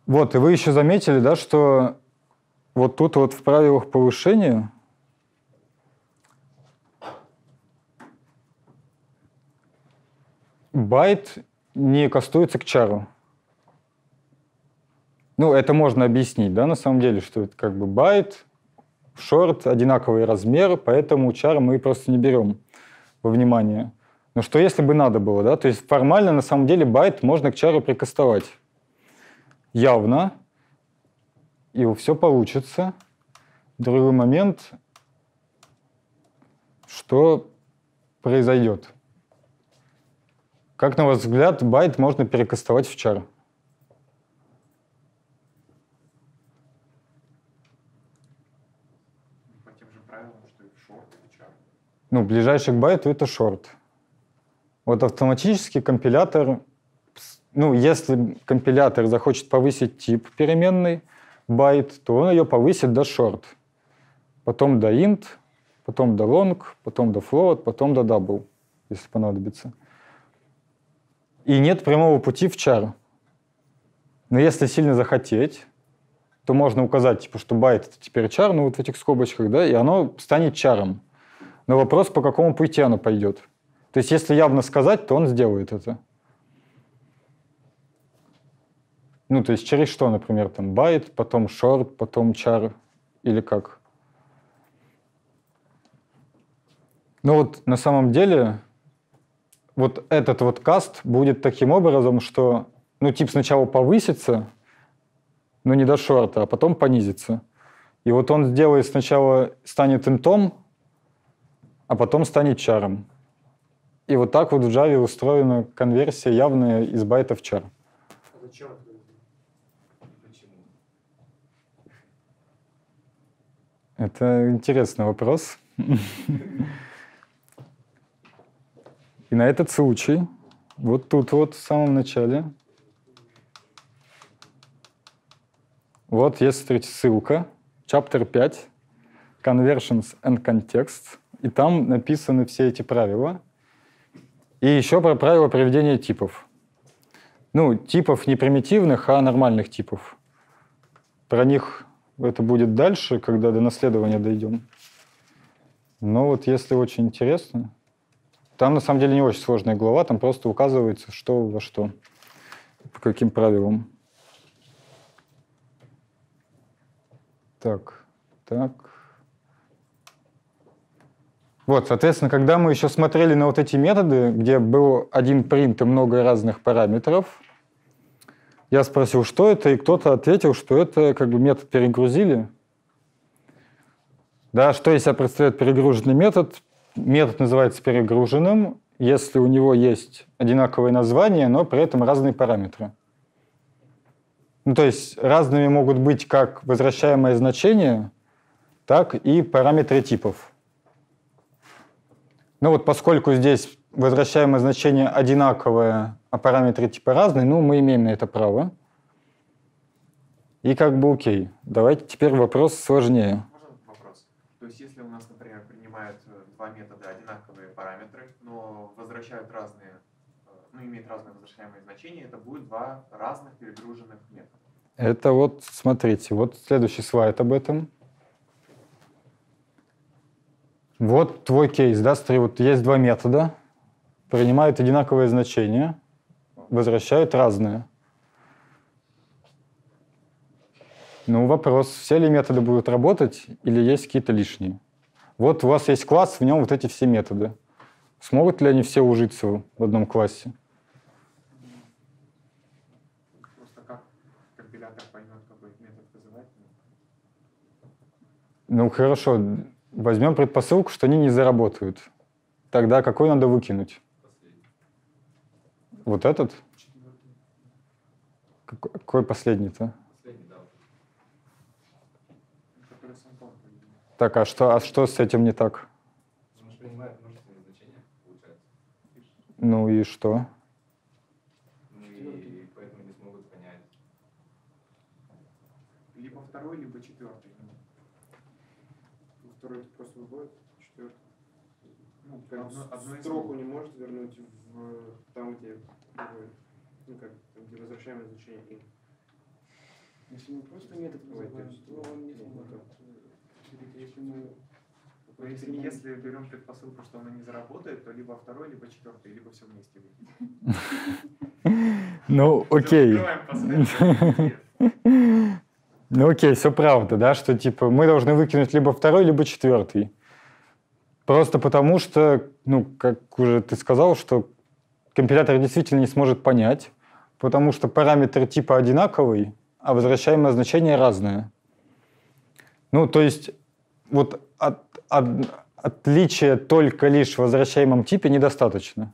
Вот, и вы еще заметили, да, что вот тут вот в правилах повышения байт не кастуется к чару. Ну, это можно объяснить, да, на самом деле, что это как бы байт, шорт, одинаковый размер, поэтому чар мы просто не берем во внимание. Но что если бы надо было, да? То есть формально, на самом деле, байт можно к чару прикастовать явно, и все получится. Другой момент, что произойдет. Как, на ваш взгляд, байт можно перекастовать в чар? Ну, по тем же правилам, что и в шорт, и в чар. Ну, ближайший к байту — это шорт. Вот автоматически компилятор ну, если компилятор захочет повысить тип переменной байт, то он ее повысит до short, потом до int, потом до long, потом до float, потом до double, если понадобится. И нет прямого пути в char. Но если сильно захотеть, то можно указать, типа, что байт это теперь char, ну вот в этих скобочках, да, и оно станет чаром. Но вопрос, по какому пути оно пойдет. То есть, если явно сказать, то он сделает это. Ну, то есть через что, например, там байт, потом шорт, потом чар или как? Ну вот на самом деле вот этот вот каст будет таким образом, что ну тип сначала повысится, но не до шорта, а потом понизится. И вот он сделает сначала, станет интом, а потом станет чаром. И вот так вот в Java устроена конверсия явная из байта в чар. А зачем это Это интересный вопрос. И на этот случай, вот тут вот в самом начале, вот есть ссылка, chapter 5, conversions and context, и там написаны все эти правила. И еще про правила приведения типов. Ну, типов не примитивных, а нормальных типов. Про них это будет дальше, когда до наследования дойдем. Но вот если очень интересно, там на самом деле не очень сложная глава, там просто указывается, что во что, по каким правилам. Так, так. Вот, соответственно, когда мы еще смотрели на вот эти методы, где был один принт и много разных параметров, я спросил, что это, и кто-то ответил, что это как бы метод перегрузили. Да, что из себя представляет перегруженный метод? Метод называется перегруженным, если у него есть одинаковое название, но при этом разные параметры. Ну, то есть разными могут быть как возвращаемое значение, так и параметры типов. Ну вот поскольку здесь возвращаемое значение одинаковое, а параметры типа разные, ну, мы имеем на это право. И как бы окей. Давайте теперь вопрос сложнее. Можно вопрос? То есть если у нас, например, принимают э, два метода одинаковые параметры, но возвращают разные, э, ну, имеют разные возвращаемые значения, это будет два разных перегруженных метода. Это вот, смотрите, вот следующий слайд об этом. Вот твой кейс, да, смотри, вот есть два метода, принимают одинаковые значения возвращают разное. Ну, вопрос, все ли методы будут работать или есть какие-то лишние. Вот у вас есть класс, в нем вот эти все методы. Смогут ли они все ужиться в одном классе? Ну хорошо, возьмем предпосылку, что они не заработают. Тогда какой надо выкинуть? Вот этот? Какой, какой последний-то? да. Так, а что, а что с этим не так? Ну и что? Ну и поэтому не смогут понять. Либо второй, либо четвертый. Второй просто выходит, четвертый. Ну, прям ну, одно, строку не может вернуть там, где, ну, ну, как, там, где возвращаем значение in. Если мы просто метод вызываем, то он не сможет. Ну, э, если мы ну, если, мы... если берем предпосылку, что она не заработает, то либо второй, либо четвертый, либо все вместе Ну, окей. Ну, окей, все правда, да, что типа мы должны выкинуть либо второй, либо четвертый. Просто потому что, ну, как уже ты сказал, что компилятор действительно не сможет понять, потому что параметр типа одинаковый, а возвращаемое значение разное. Ну, то есть вот от, от, отличия только лишь в возвращаемом типе недостаточно.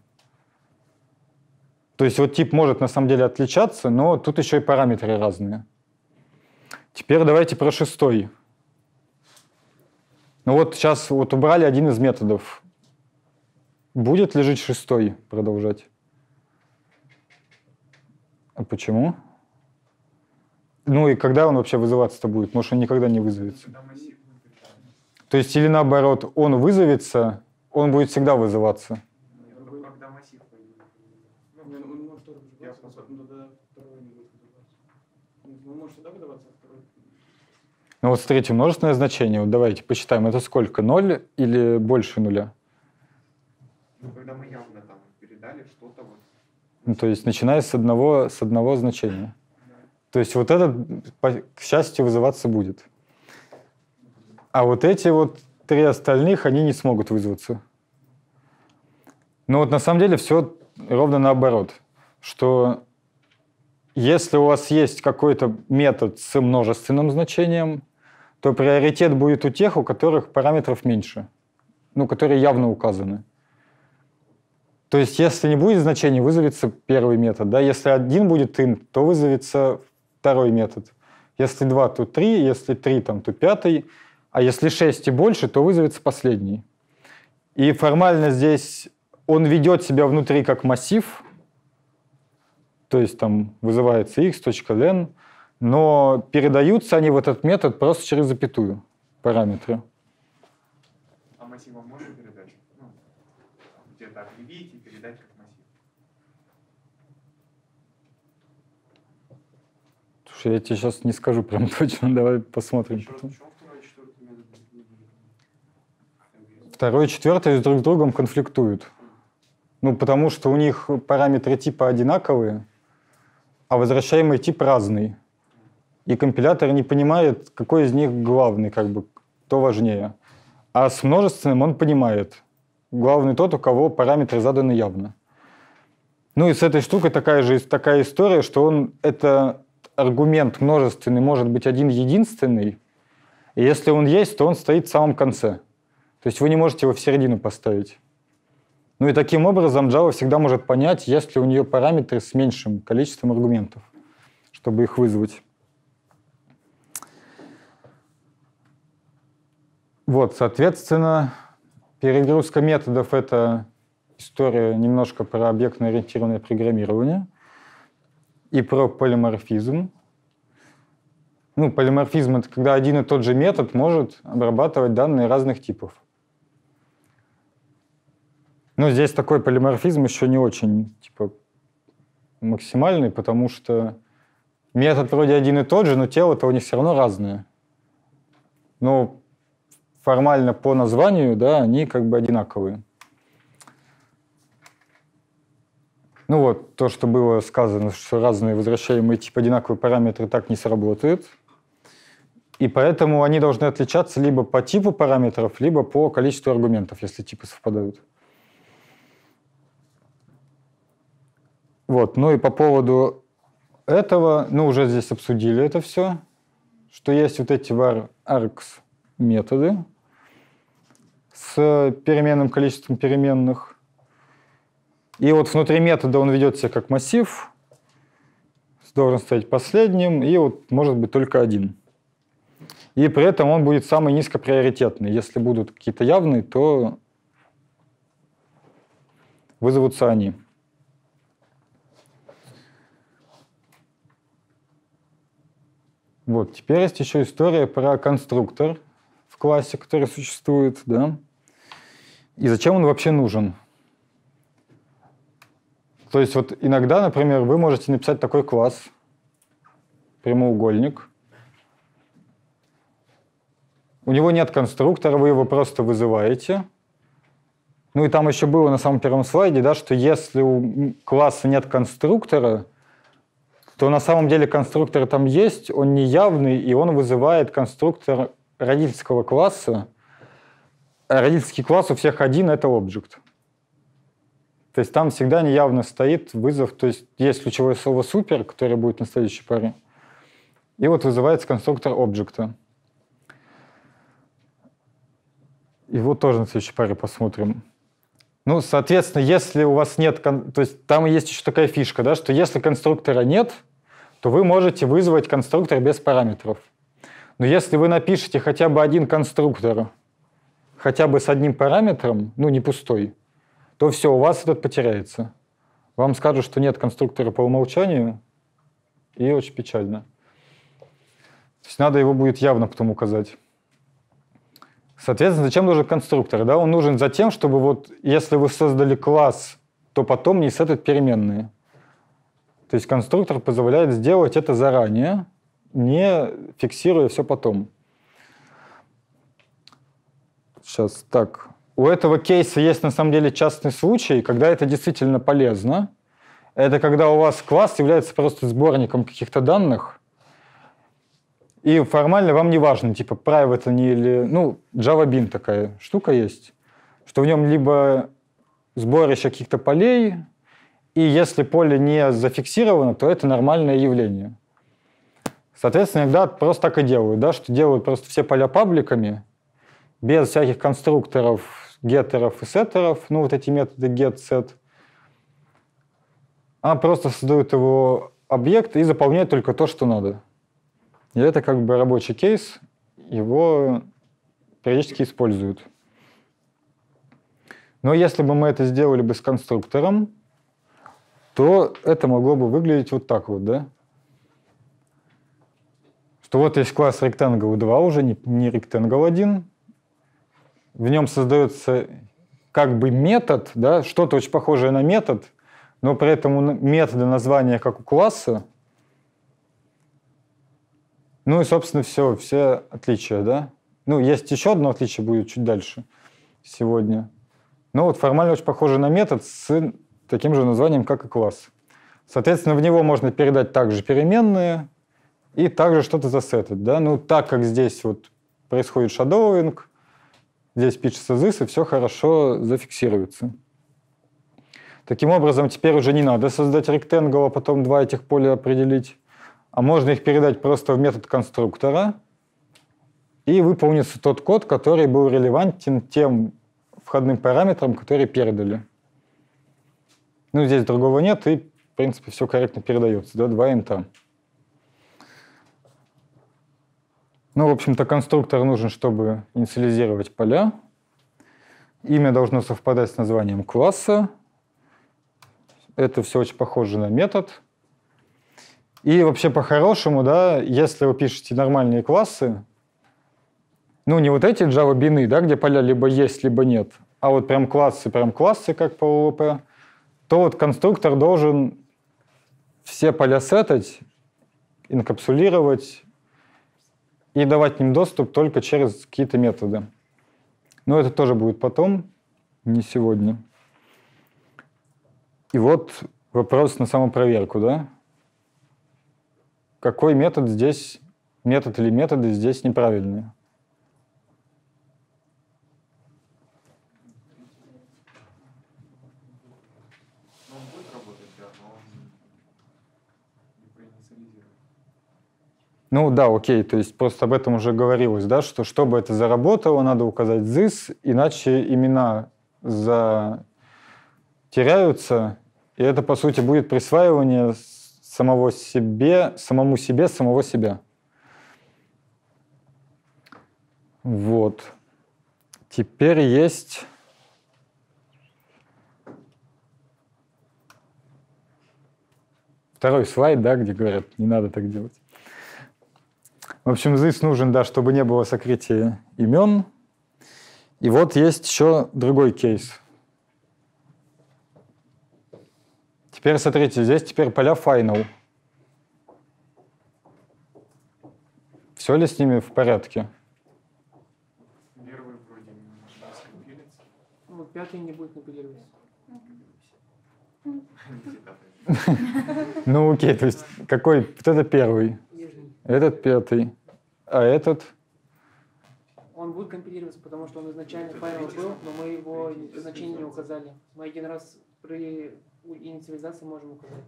То есть вот тип может на самом деле отличаться, но тут еще и параметры разные. Теперь давайте про шестой. Ну вот сейчас вот убрали один из методов. Будет ли жить шестой продолжать? А почему? Ну и когда он вообще вызываться-то будет? Может, он никогда не вызовется. То есть или наоборот, он вызовется, он будет всегда вызываться. Ну вот смотрите, множественное значение, вот давайте посчитаем, это сколько, ноль или больше нуля? Ну, когда мы ну, то есть начиная с одного, с одного значения. То есть вот этот, к счастью, вызываться будет. А вот эти вот три остальных, они не смогут вызваться. Но вот на самом деле все ровно наоборот, что если у вас есть какой-то метод с множественным значением, то приоритет будет у тех, у которых параметров меньше, ну, которые явно указаны. То есть, если не будет значения, вызовется первый метод. Да? Если один будет int, то вызовется второй метод. Если два, то три. Если три, там, то пятый. А если шесть и больше, то вызовется последний. И формально здесь он ведет себя внутри как массив, то есть там вызывается x.len, но передаются они в этот метод просто через запятую параметры. А массивом можно передать, Ну, где-то объявить передать как массив. Слушай, я тебе сейчас не скажу прям точно, давай посмотрим. второй и четвертый друг с другом конфликтуют. Ну, потому что у них параметры типа одинаковые, а возвращаемый тип разный. И компилятор не понимает, какой из них главный, как бы, кто важнее. А с множественным он понимает главный тот, у кого параметры заданы явно. Ну и с этой штукой такая же такая история, что он это аргумент множественный может быть один единственный, и если он есть, то он стоит в самом конце. То есть вы не можете его в середину поставить. Ну и таким образом Java всегда может понять, есть ли у нее параметры с меньшим количеством аргументов, чтобы их вызвать. Вот, соответственно, Перегрузка методов – это история немножко про объектно-ориентированное программирование и про полиморфизм. Ну, полиморфизм – это когда один и тот же метод может обрабатывать данные разных типов. Но здесь такой полиморфизм еще не очень типа, максимальный, потому что метод вроде один и тот же, но тело-то у них все равно разное. Но формально по названию, да, они как бы одинаковые. Ну вот, то, что было сказано, что разные возвращаемые типа одинаковые параметры так не сработают. И поэтому они должны отличаться либо по типу параметров, либо по количеству аргументов, если типы совпадают. Вот, ну и по поводу этого, ну уже здесь обсудили это все, что есть вот эти var args методы, с э, переменным количеством переменных. И вот внутри метода он ведет себя как массив, должен стать последним, и вот может быть только один. И при этом он будет самый низкоприоритетный. Если будут какие-то явные, то вызовутся они. Вот, теперь есть еще история про конструктор в классе, который существует, да. И зачем он вообще нужен? То есть вот иногда, например, вы можете написать такой класс, прямоугольник. У него нет конструктора, вы его просто вызываете. Ну и там еще было на самом первом слайде, да, что если у класса нет конструктора, то на самом деле конструктор там есть, он неявный, и он вызывает конструктор родительского класса, родительский класс у всех один – это object. То есть там всегда неявно стоит вызов, то есть есть ключевое слово супер, которое будет на следующей паре, и вот вызывается конструктор объекта. Его тоже на следующей паре посмотрим. Ну, соответственно, если у вас нет... То есть там есть еще такая фишка, да, что если конструктора нет, то вы можете вызвать конструктор без параметров. Но если вы напишете хотя бы один конструктор, хотя бы с одним параметром, ну не пустой, то все, у вас этот потеряется. Вам скажут, что нет конструктора по умолчанию, и очень печально. То есть надо его будет явно потом указать. Соответственно, зачем нужен конструктор? Да? Он нужен за тем, чтобы вот если вы создали класс, то потом не сетят переменные. То есть конструктор позволяет сделать это заранее, не фиксируя все потом. Сейчас так. У этого кейса есть на самом деле частный случай, когда это действительно полезно. Это когда у вас класс является просто сборником каких-то данных, и формально вам не важно, типа, private они или... Ну, Java Bean такая штука есть, что в нем либо сборище каких-то полей, и если поле не зафиксировано, то это нормальное явление. Соответственно, иногда просто так и делают, да, что делают просто все поля пабликами, без всяких конструкторов, геттеров и сеттеров, ну, вот эти методы get-set, а просто создают его объект и заполняет только то, что надо. И это как бы рабочий кейс, его периодически используют. Но если бы мы это сделали бы с конструктором, то это могло бы выглядеть вот так вот, да? Что вот есть класс rectangle 2 уже, не, не rectangle 1, в нем создается как бы метод, да, что-то очень похожее на метод, но при этом у метода названия как у класса. Ну и, собственно, все, все отличия, да. Ну, есть еще одно отличие, будет чуть дальше сегодня. Но вот формально очень похоже на метод с таким же названием, как и класс. Соответственно, в него можно передать также переменные и также что-то засетать. Да? Ну, так как здесь вот происходит шадоуинг, Здесь пишется this, и все хорошо зафиксируется. Таким образом, теперь уже не надо создать rectangle, а потом два этих поля определить. А можно их передать просто в метод конструктора, и выполнится тот код, который был релевантен тем входным параметрам, которые передали. Ну, здесь другого нет, и, в принципе, все корректно передается, да, два инта. Ну, в общем-то, конструктор нужен, чтобы инициализировать поля. Имя должно совпадать с названием класса. Это все очень похоже на метод. И вообще по-хорошему, да, если вы пишете нормальные классы, ну, не вот эти Java бины, да, где поля либо есть, либо нет, а вот прям классы, прям классы, как по ООП, то вот конструктор должен все поля сетать, инкапсулировать, и давать им доступ только через какие-то методы. Но это тоже будет потом, не сегодня. И вот вопрос на самопроверку, да? Какой метод здесь, метод или методы здесь неправильные? Ну да, окей, то есть просто об этом уже говорилось, да, что чтобы это заработало, надо указать ЗИС, иначе имена за теряются, и это, по сути, будет присваивание самого себе, самому себе, самого себя. Вот. Теперь есть второй слайд, да, где говорят, не надо так делать. В общем, ZIS нужен, да, чтобы не было сокрытия имен. И вот есть еще другой кейс. Теперь смотрите, здесь теперь поля final. Все ли с ними в порядке? Первый вроде Ну, пятый не будет компилироваться. Ну, окей, то есть какой? Вот это первый. Этот пятый. А этот? Он будет компилироваться, потому что он изначально файл был, но мы его значение не указали. Мы один раз при инициализации можем указать.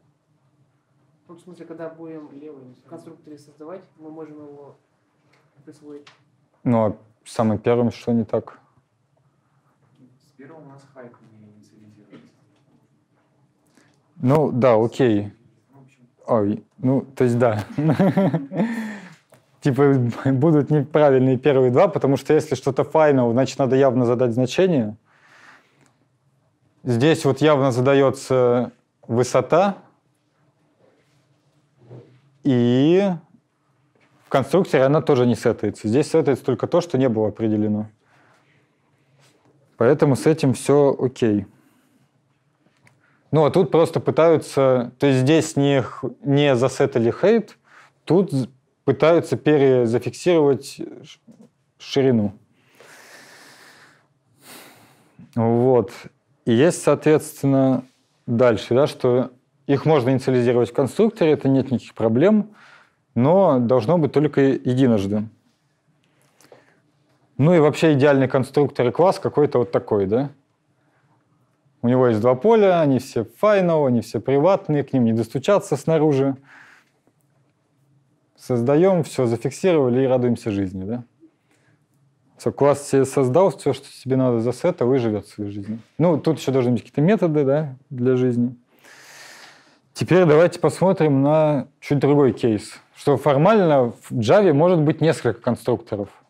Ну, в смысле, когда будем конструкторы создавать, мы можем его присвоить. Ну, а самым первым что не так? С первым у нас хайп не инициализируется. Ну, да, окей. Ой, ну, то есть да. Типа будут неправильные первые два, потому что если что-то final, значит, надо явно задать значение. Здесь вот явно задается высота. И в конструкторе она тоже не сетается. Здесь сетается только то, что не было определено. Поэтому с этим все окей. Okay. Ну, а тут просто пытаются... То есть здесь не, не засетали хейт, тут пытаются перезафиксировать ширину. Вот. И есть, соответственно, дальше, да, что их можно инициализировать в конструкторе, это нет никаких проблем, но должно быть только единожды. Ну и вообще идеальный конструктор и класс какой-то вот такой, да? У него есть два поля, они все файновые, они все приватные, к ним не достучаться снаружи. Создаем, все зафиксировали и радуемся жизни, да? Все, класс себе создал, все, что тебе надо за сета, выживет своей жизнь. Ну, тут еще должны быть какие-то методы, да, для жизни. Теперь давайте посмотрим на чуть другой кейс, что формально в Java может быть несколько конструкторов –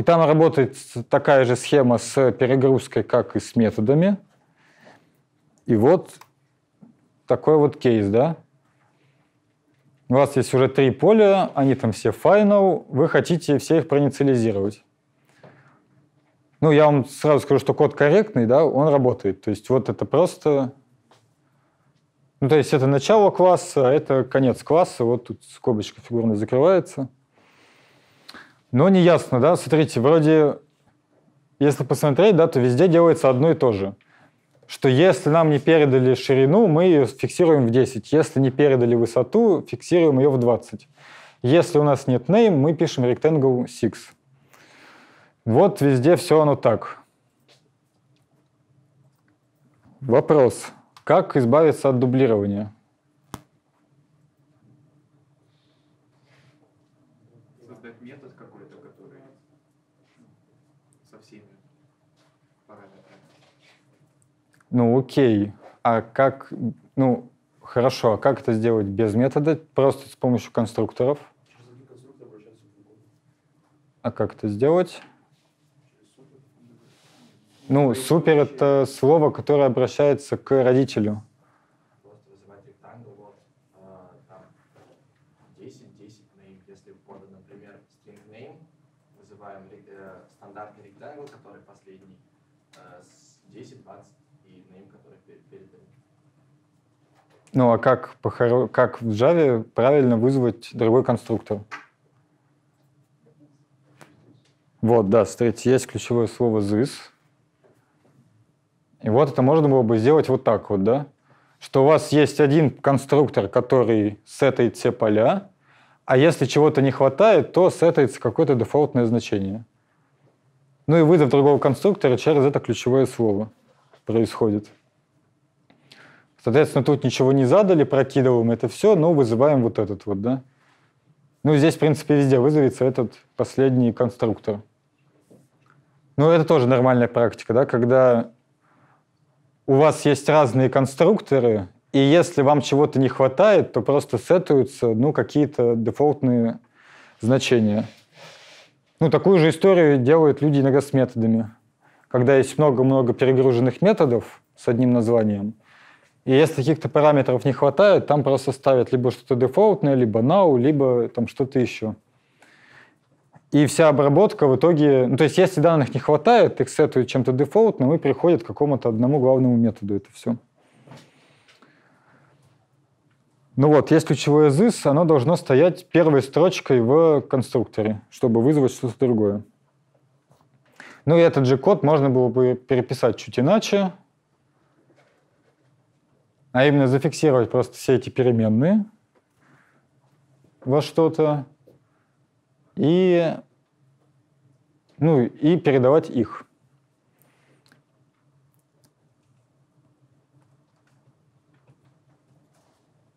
и там работает такая же схема с перегрузкой, как и с методами. И вот такой вот кейс, да? У вас есть уже три поля, они там все final, вы хотите все их проинициализировать. Ну, я вам сразу скажу, что код корректный, да, он работает. То есть вот это просто... Ну, то есть это начало класса, а это конец класса, вот тут скобочка фигурная закрывается – но не ясно, да? Смотрите, вроде, если посмотреть, да, то везде делается одно и то же. Что если нам не передали ширину, мы ее фиксируем в 10. Если не передали высоту, фиксируем ее в 20. Если у нас нет name, мы пишем rectangle 6. Вот везде все оно так. Вопрос. Как избавиться от дублирования? ну окей, а как, ну хорошо, а как это сделать без метода? Просто с помощью конструкторов? А как это сделать? Ну, супер — это слово, которое обращается к родителю. А, э, стандартный ректангл, который последний, 10-20 э, Ну а как, похоро... как в Java правильно вызвать другой конструктор? Вот, да, смотрите, есть ключевое слово this. И вот это можно было бы сделать вот так вот, да? Что у вас есть один конструктор, который сетает все поля, а если чего-то не хватает, то сетается какое-то дефолтное значение. Ну и вызов другого конструктора через это ключевое слово происходит. Соответственно, тут ничего не задали, прокидываем это все, но вызываем вот этот вот, да? Ну, здесь, в принципе, везде вызовется этот последний конструктор. Ну, это тоже нормальная практика, да, когда у вас есть разные конструкторы, и если вам чего-то не хватает, то просто сетуются, ну, какие-то дефолтные значения. Ну, такую же историю делают люди иногда с методами. Когда есть много-много перегруженных методов с одним названием – и если каких-то параметров не хватает, там просто ставят либо что-то дефолтное, либо now, либо там что-то еще. И вся обработка в итоге... Ну, то есть если данных не хватает, их сетуют чем-то дефолтным и приходит к какому-то одному главному методу это все. Ну вот, есть ключевое this, оно должно стоять первой строчкой в конструкторе, чтобы вызвать что-то другое. Ну и этот же код можно было бы переписать чуть иначе, а именно зафиксировать просто все эти переменные во что-то и, ну, и передавать их.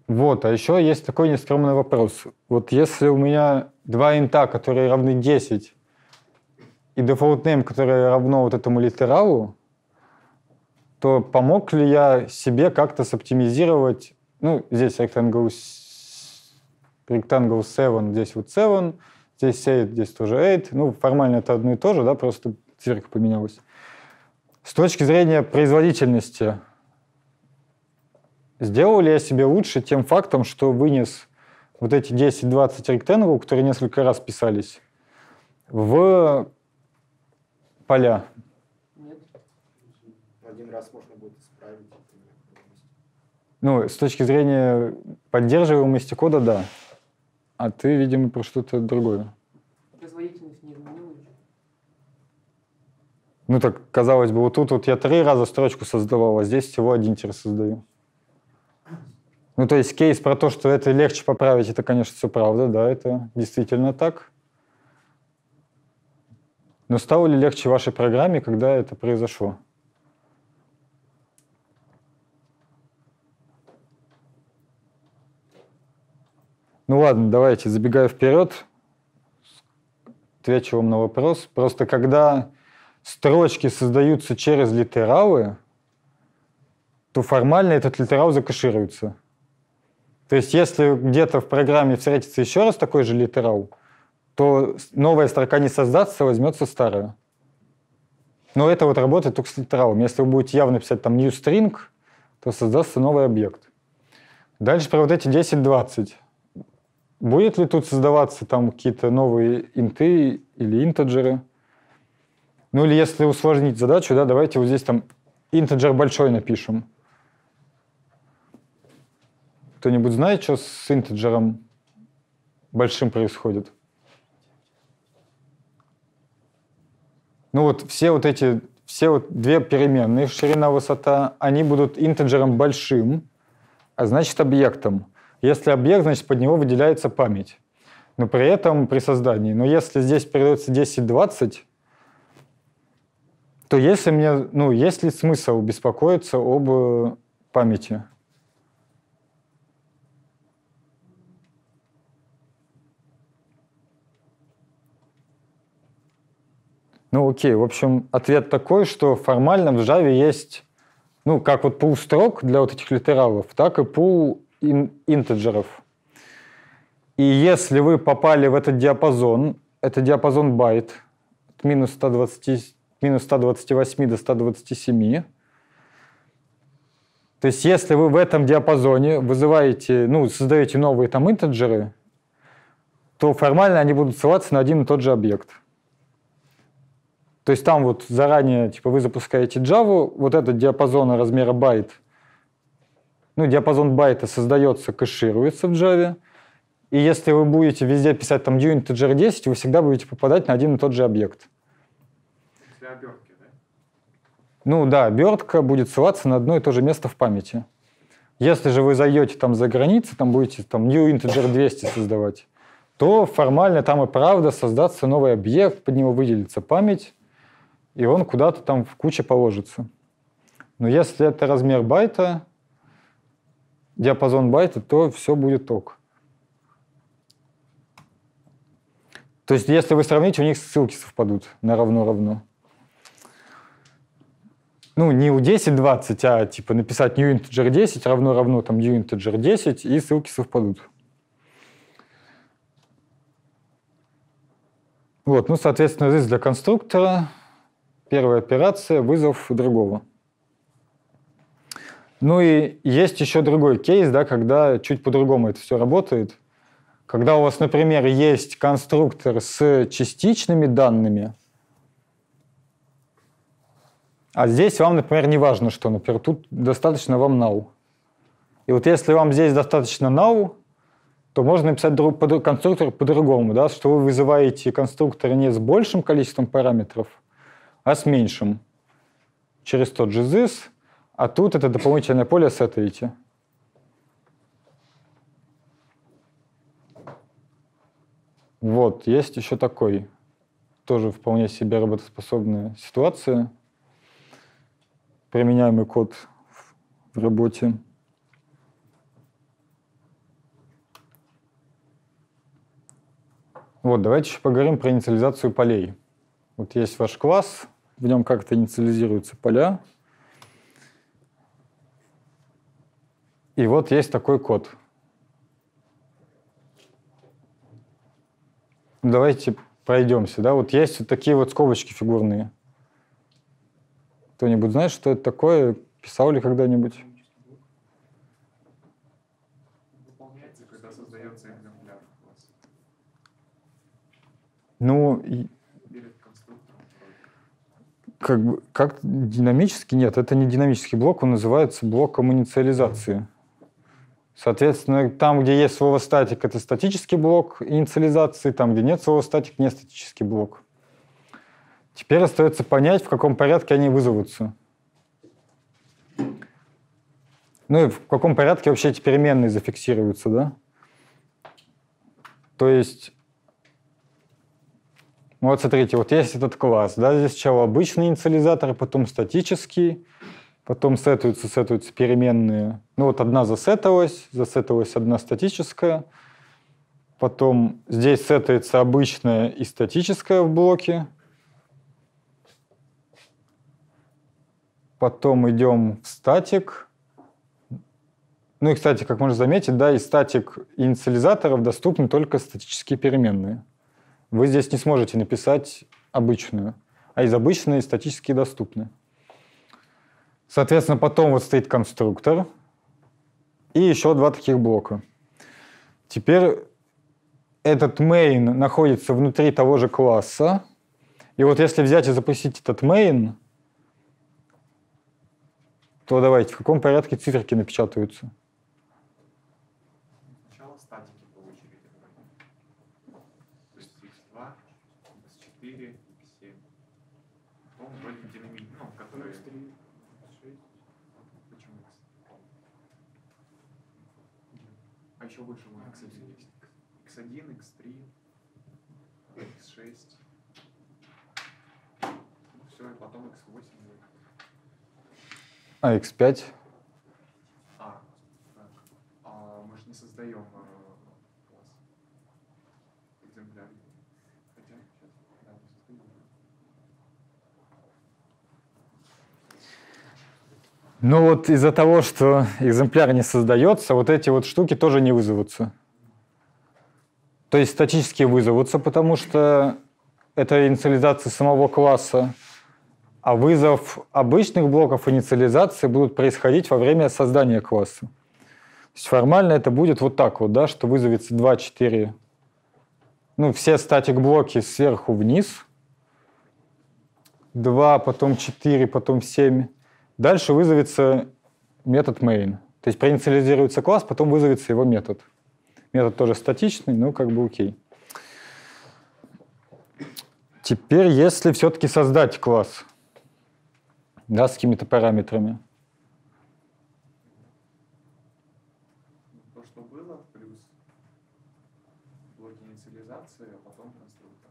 Вот, а еще есть такой нескромный вопрос. Вот если у меня два инта, которые равны 10, и дефолт name, которое равно вот этому литералу, то помог ли я себе как-то соптимизировать, ну, здесь Rectangle, Rectangle 7, здесь вот 7, здесь 8, здесь тоже 8, ну, формально это одно и то же, да, просто циферка поменялась. С точки зрения производительности, сделал ли я себе лучше тем фактом, что вынес вот эти 10-20 Rectangle, которые несколько раз писались, в поля раз можно будет исправить? Ну, с точки зрения поддерживаемости кода, да. А ты, видимо, про что-то другое. Производительность не изменилась? Ну так, казалось бы, вот тут вот я три раза строчку создавал, а здесь всего один тир создаю. Ну, то есть кейс про то, что это легче поправить, это, конечно, все правда, да, это действительно так. Но стало ли легче вашей программе, когда это произошло? Ну ладно, давайте, забегая вперед, отвечу вам на вопрос. Просто когда строчки создаются через литералы, то формально этот литерал закашируется. То есть если где-то в программе встретится еще раз такой же литерал, то новая строка не создастся, а возьмется старая. Но это вот работает только с литералом. Если вы будете явно писать там new string, то создастся новый объект. Дальше про вот эти 10-20. Будет ли тут создаваться там какие-то новые инты или интеджеры? Ну или если усложнить задачу, да, давайте вот здесь там интеджер большой напишем. Кто-нибудь знает, что с интеджером большим происходит? Ну вот все вот эти, все вот две переменные, ширина, высота, они будут интеджером большим, а значит объектом – если объект, значит, под него выделяется память. Но при этом при создании. Но если здесь передается 10-20, то если мне, ну, есть ли смысл беспокоиться об э, памяти? Ну окей, в общем, ответ такой, что формально в Java есть, ну, как вот пул строк для вот этих литералов, так и пул ин, интеджеров. И если вы попали в этот диапазон, это диапазон байт от минус, 120, минус 128 до 127, то есть если вы в этом диапазоне вызываете, ну, создаете новые там интеджеры, то формально они будут ссылаться на один и тот же объект. То есть там вот заранее, типа, вы запускаете Java, вот этот диапазон размера байт – ну, диапазон байта создается, кэшируется в Java, и если вы будете везде писать там unit JR10, вы всегда будете попадать на один и тот же объект. Если обертки, да? Ну да, обертка будет ссылаться на одно и то же место в памяти. Если же вы зайдете там за границы, там будете там new integer 200 создавать, то формально там и правда создаться новый объект, под него выделится память, и он куда-то там в куче положится. Но если это размер байта, диапазон байта, то все будет ток. То есть, если вы сравните, у них ссылки совпадут на равно-равно. Ну, не у 10-20, а типа написать new integer 10 равно-равно там new integer 10, и ссылки совпадут. Вот, ну, соответственно, здесь для конструктора первая операция – вызов другого. Ну и есть еще другой кейс, да, когда чуть по-другому это все работает. Когда у вас, например, есть конструктор с частичными данными, а здесь вам, например, не важно, что, например, тут достаточно вам now. И вот если вам здесь достаточно now, то можно написать друг, под, конструктор по-другому, да, что вы вызываете конструктор не с большим количеством параметров, а с меньшим. Через тот же this а тут это дополнительное поле сет Ити. Вот, есть еще такой, тоже вполне себе работоспособная ситуация, применяемый код в работе. Вот, давайте еще поговорим про инициализацию полей. Вот есть ваш класс, в нем как-то инициализируются поля. И вот есть такой код. Давайте пройдемся. Да? Вот есть вот такие вот скобочки фигурные. Кто-нибудь знает, что это такое? Писал ли когда-нибудь? Ну, как бы, как динамически? Нет, это не динамический блок, он называется блоком инициализации. Соответственно, там, где есть слово статик, это статический блок инициализации, там, где нет слова статик, не статический блок. Теперь остается понять, в каком порядке они вызовутся. Ну и в каком порядке вообще эти переменные зафиксируются, да? То есть, ну вот смотрите, вот есть этот класс, да, здесь сначала обычный инициализатор, потом статический, потом сетуются, сетуются переменные. Ну вот одна засетовалась, засетовалась одна статическая, потом здесь сетается обычная и статическая в блоке, потом идем в статик, ну и, кстати, как можно заметить, да, из статик инициализаторов доступны только статические переменные. Вы здесь не сможете написать обычную, а из обычной статические доступны. Соответственно, потом вот стоит конструктор и еще два таких блока. Теперь этот main находится внутри того же класса. И вот если взять и запустить этот main, то давайте, в каком порядке циферки напечатаются? А X5? А, а мы же не создаем э, экземпляр. Ну вот из-за того, что экземпляр не создается, вот эти вот штуки тоже не вызовутся. То есть статически вызовутся, потому что это инициализация самого класса а вызов обычных блоков инициализации будут происходить во время создания класса. То есть формально это будет вот так вот, да, что вызовется 2, 4, ну, все статик-блоки сверху вниз, 2, потом 4, потом 7. Дальше вызовется метод main. То есть проинициализируется класс, потом вызовется его метод. Метод тоже статичный, ну, как бы окей. Теперь, если все-таки создать класс – да, с какими-то параметрами. То, что было, плюс блоки инициализации, а потом конструктор.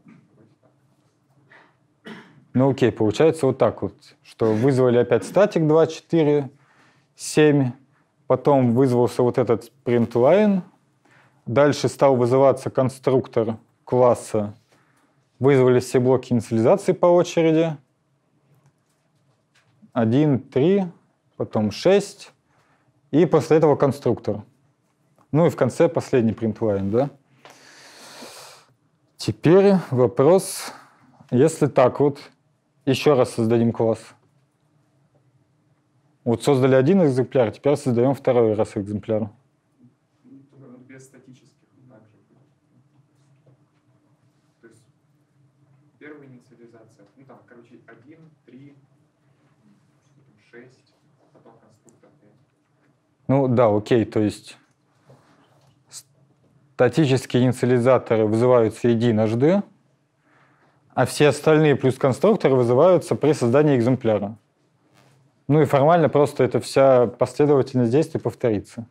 Ну окей, получается вот так вот, что вызвали опять статик 2, 4, 7, потом вызвался вот этот println, дальше стал вызываться конструктор класса, вызвали все блоки инициализации по очереди, 1, 3, потом 6, и после этого конструктор. Ну и в конце последний println, да? Теперь вопрос, если так вот, еще раз создадим класс. Вот создали один экземпляр, теперь создаем второй раз экземпляр. Ну да, окей, то есть статические инициализаторы вызываются единожды, а все остальные плюс конструкторы вызываются при создании экземпляра. Ну и формально просто эта вся последовательность действий повторится.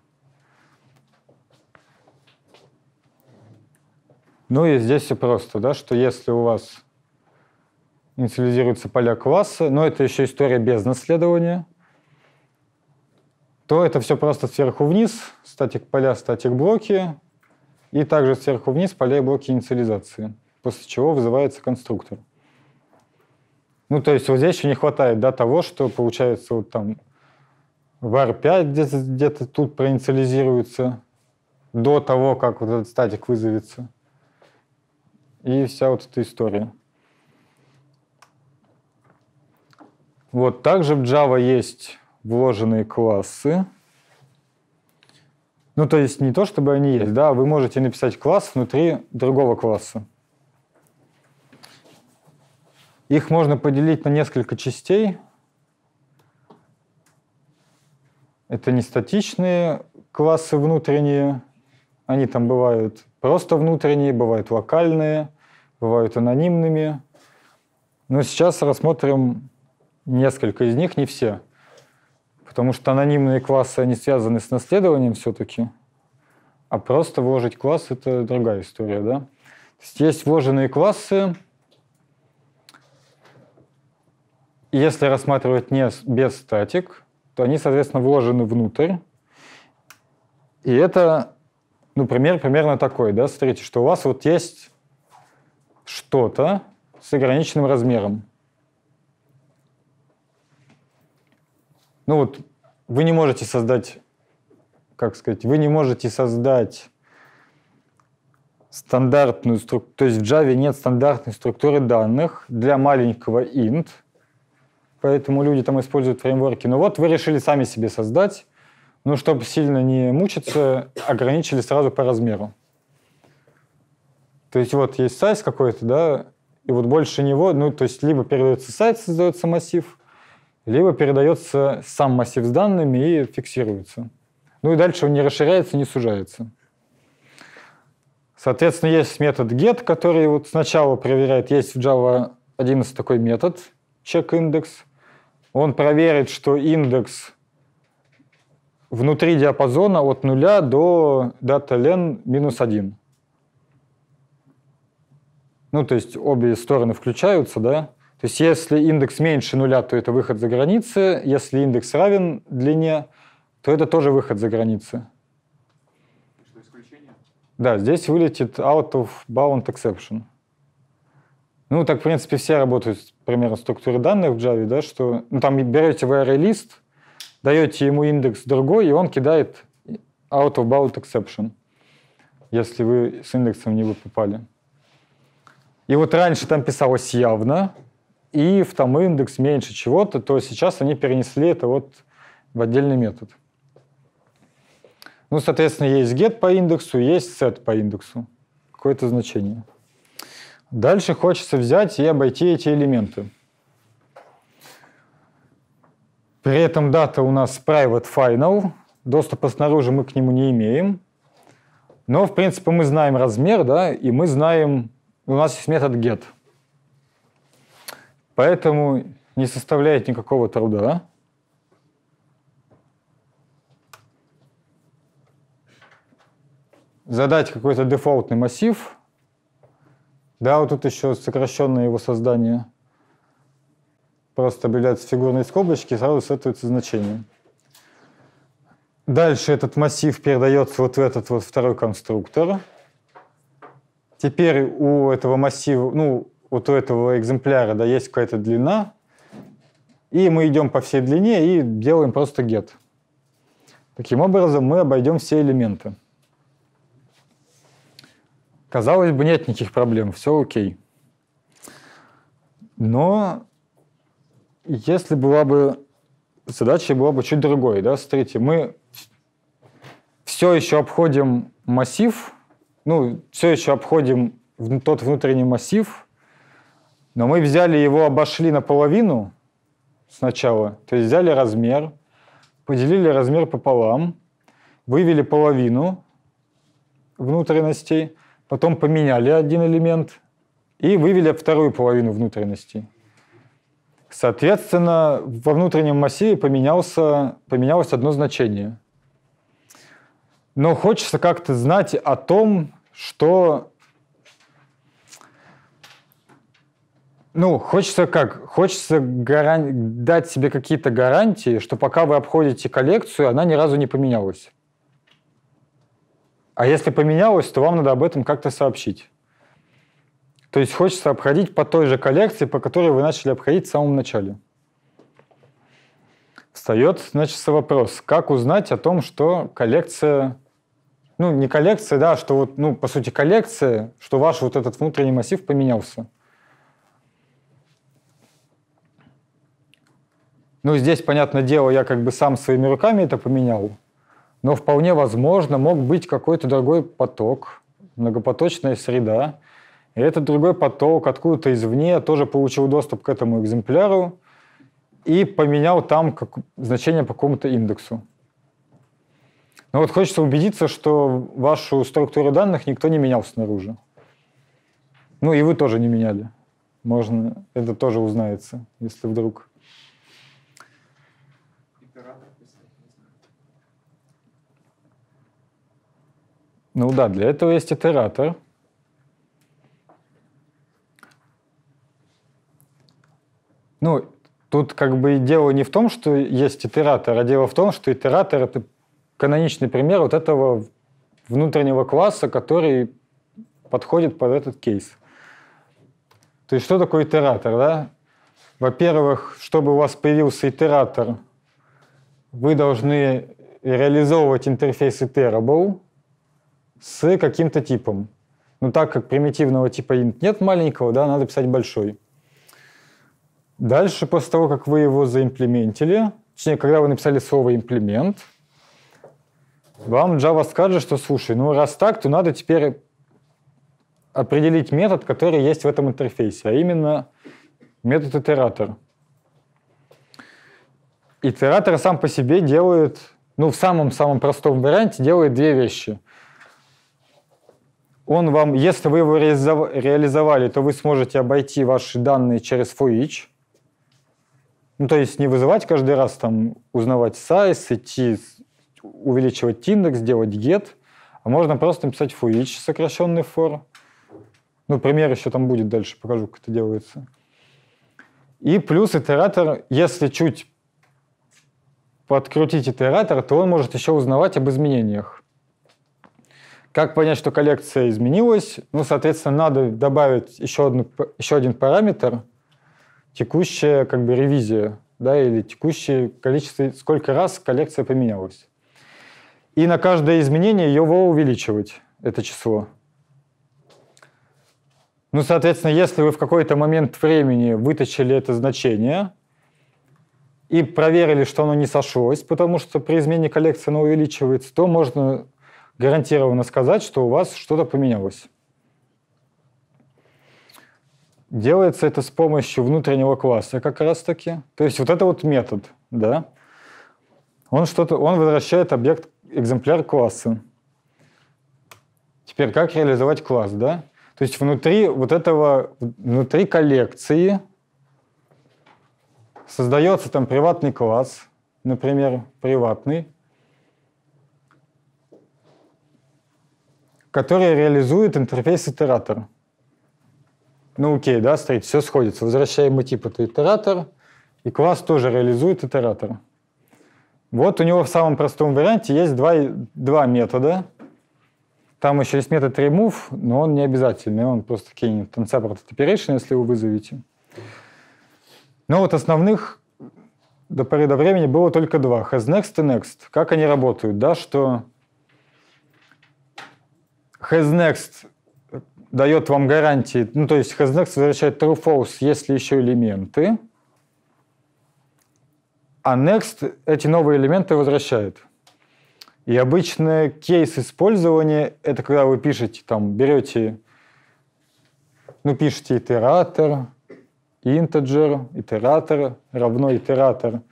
Ну и здесь все просто, да, что если у вас инициализируются поля класса, но это еще история без наследования – то это все просто сверху вниз, статик поля, статик блоки, и также сверху вниз поля и блоки инициализации, после чего вызывается конструктор. Ну, то есть вот здесь еще не хватает да, того, что получается вот там var 5 где-то где тут проинициализируется до того, как вот этот статик вызовется. И вся вот эта история. Вот также в Java есть вложенные классы. Ну, то есть не то, чтобы они есть, да, вы можете написать класс внутри другого класса. Их можно поделить на несколько частей. Это не статичные классы внутренние, они там бывают просто внутренние, бывают локальные, бывают анонимными. Но сейчас рассмотрим несколько из них, не все. Потому что анонимные классы, они связаны с наследованием все-таки, а просто вложить класс – это другая история, да? То есть есть вложенные классы, если рассматривать не без статик, то они, соответственно, вложены внутрь. И это, ну, пример примерно такой, да, смотрите, что у вас вот есть что-то с ограниченным размером. ну вот вы не можете создать, как сказать, вы не можете создать стандартную структуру, то есть в Java нет стандартной структуры данных для маленького int, поэтому люди там используют фреймворки. Но вот вы решили сами себе создать, ну, чтобы сильно не мучиться, ограничили сразу по размеру. То есть вот есть сайт какой-то, да, и вот больше него, ну, то есть либо передается сайт, создается массив, либо передается сам массив с данными и фиксируется. Ну и дальше он не расширяется, не сужается. Соответственно, есть метод get, который вот сначала проверяет, есть в Java 11 такой метод, check index. Он проверит, что индекс внутри диапазона от 0 до data len минус 1. Ну, то есть обе стороны включаются, да? То есть если индекс меньше нуля, то это выход за границы. Если индекс равен длине, то это тоже выход за границы. исключение? Да, здесь вылетит out of bound exception. Ну, так, в принципе, все работают, примерно, структуры данных в Java, да, что ну, там берете в list, даете ему индекс другой, и он кидает out of bound exception, если вы с индексом не вы попали. И вот раньше там писалось явно, и в там индекс меньше чего-то, то сейчас они перенесли это вот в отдельный метод. Ну, соответственно, есть get по индексу, есть set по индексу. Какое-то значение. Дальше хочется взять и обойти эти элементы. При этом дата у нас private final, доступа снаружи мы к нему не имеем. Но, в принципе, мы знаем размер, да, и мы знаем, у нас есть метод get – Поэтому не составляет никакого труда задать какой-то дефолтный массив. Да, вот тут еще сокращенное его создание. Просто объявляются фигурные скобочки и сразу сетуются значения. Дальше этот массив передается вот в этот вот второй конструктор. Теперь у этого массива, ну, вот у этого экземпляра да, есть какая-то длина, и мы идем по всей длине и делаем просто get. Таким образом, мы обойдем все элементы. Казалось бы, нет никаких проблем, все окей. Но если была бы задача была бы чуть другой, да, смотрите, мы все еще обходим массив, ну, все еще обходим тот внутренний массив, но мы взяли его, обошли наполовину сначала, то есть взяли размер, поделили размер пополам, вывели половину внутренностей, потом поменяли один элемент и вывели вторую половину внутренностей. Соответственно, во внутреннем массиве поменялся, поменялось одно значение. Но хочется как-то знать о том, что Ну, хочется как? Хочется гаран... дать себе какие-то гарантии, что пока вы обходите коллекцию, она ни разу не поменялась. А если поменялось, то вам надо об этом как-то сообщить. То есть хочется обходить по той же коллекции, по которой вы начали обходить в самом начале. Встает, значит, вопрос, как узнать о том, что коллекция, ну, не коллекция, да, что вот, ну, по сути, коллекция, что ваш вот этот внутренний массив поменялся. Ну, здесь, понятное дело, я как бы сам своими руками это поменял, но вполне возможно мог быть какой-то другой поток, многопоточная среда. И этот другой поток откуда-то извне тоже получил доступ к этому экземпляру и поменял там как, значение по какому-то индексу. Но вот хочется убедиться, что вашу структуру данных никто не менял снаружи. Ну и вы тоже не меняли. Можно, это тоже узнается, если вдруг Ну да, для этого есть итератор. Ну, тут как бы дело не в том, что есть итератор, а дело в том, что итератор — это каноничный пример вот этого внутреннего класса, который подходит под этот кейс. То есть что такое итератор, да? Во-первых, чтобы у вас появился итератор, вы должны реализовывать интерфейс iterable, с каким-то типом. Но ну, так как примитивного типа int нет маленького, да, надо писать большой. Дальше, после того, как вы его заимплементили, точнее, когда вы написали слово имплемент, вам Java скажет, что слушай, ну раз так, то надо теперь определить метод, который есть в этом интерфейсе, а именно метод итератор. Итератор сам по себе делает, ну в самом-самом простом варианте делает две вещи – он вам, если вы его реализовали, то вы сможете обойти ваши данные через for Ну, то есть не вызывать каждый раз там узнавать size, идти увеличивать индекс, делать get, а можно просто написать for сокращенный for. Ну, пример еще там будет дальше, покажу, как это делается. И плюс итератор, если чуть подкрутить итератор, то он может еще узнавать об изменениях. Как понять, что коллекция изменилась? Ну, соответственно, надо добавить еще, одну, еще один параметр – текущая как бы ревизия, да, или текущее количество, сколько раз коллекция поменялась. И на каждое изменение его увеличивать, это число. Ну, соответственно, если вы в какой-то момент времени вытащили это значение и проверили, что оно не сошлось, потому что при измене коллекции оно увеличивается, то можно гарантированно сказать, что у вас что-то поменялось. Делается это с помощью внутреннего класса как раз-таки. То есть вот это вот метод, да. Он, что-то, он возвращает объект, экземпляр класса. Теперь как реализовать класс, да? То есть внутри вот этого, внутри коллекции создается там приватный класс, например, приватный, которая реализует интерфейс итератора. Ну окей, да, стоит, все сходится. возвращаемый тип это итератор, и класс тоже реализует итератор. Вот у него в самом простом варианте есть два, два метода. Там еще есть метод remove, но он не обязательный, он просто кинет там separate operation, если вы вызовете. Но вот основных до поры до времени было только два. Has next и next. Как они работают, да, что hasNext дает вам гарантии, ну то есть hasNext возвращает true-false, если еще элементы, а next эти новые элементы возвращает. И обычно кейс использования — это когда вы пишете, там, берете, ну, пишете итератор, integer, итератор, равно итератор,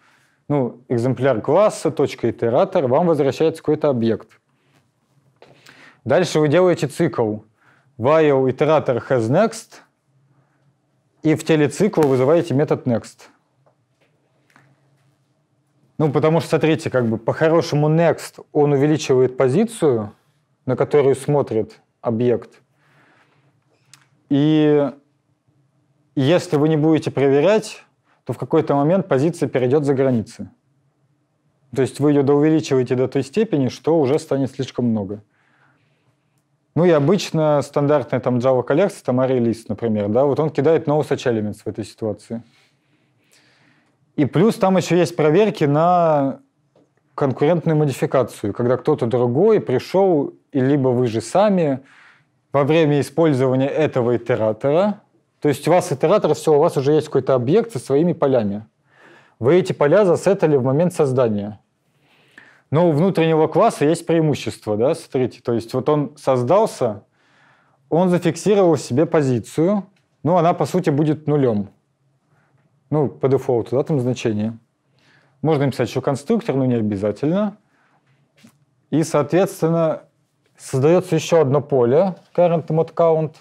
ну, экземпляр класса, точка итератор, вам возвращается какой-то объект. Дальше вы делаете цикл while iterator has next, и в теле цикла вызываете метод next. Ну, потому что, смотрите, как бы по-хорошему next, он увеличивает позицию, на которую смотрит объект. И если вы не будете проверять, то в какой-то момент позиция перейдет за границы. То есть вы ее доувеличиваете до той степени, что уже станет слишком много. Ну и обычно стандартная там Java коллекция, там ArrayList, например, да, вот он кидает no such elements в этой ситуации. И плюс там еще есть проверки на конкурентную модификацию, когда кто-то другой пришел, и либо вы же сами во время использования этого итератора, то есть у вас итератор, все, у вас уже есть какой-то объект со своими полями. Вы эти поля засетали в момент создания – но у внутреннего класса есть преимущество, да, смотрите. То есть вот он создался, он зафиксировал себе позицию, ну, она, по сути, будет нулем. Ну, по дефолту, да, там значение. Можно написать еще конструктор, но не обязательно. И, соответственно, создается еще одно поле, current mod count,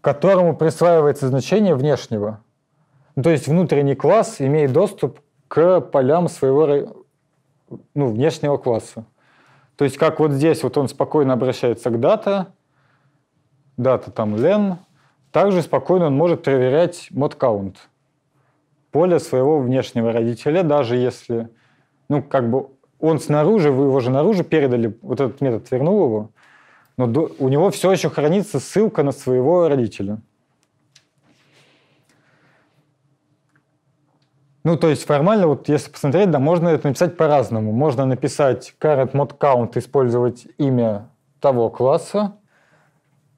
которому присваивается значение внешнего. Ну, то есть внутренний класс имеет доступ к полям своего ну, внешнего класса. То есть как вот здесь вот он спокойно обращается к дата, дата там len, также спокойно он может проверять мод count поле своего внешнего родителя, даже если, ну, как бы он снаружи, вы его же наружу передали, вот этот метод вернул его, но до, у него все еще хранится ссылка на своего родителя. Ну, то есть формально, вот если посмотреть, да, можно это написать по-разному. Можно написать current mod count, использовать имя того класса,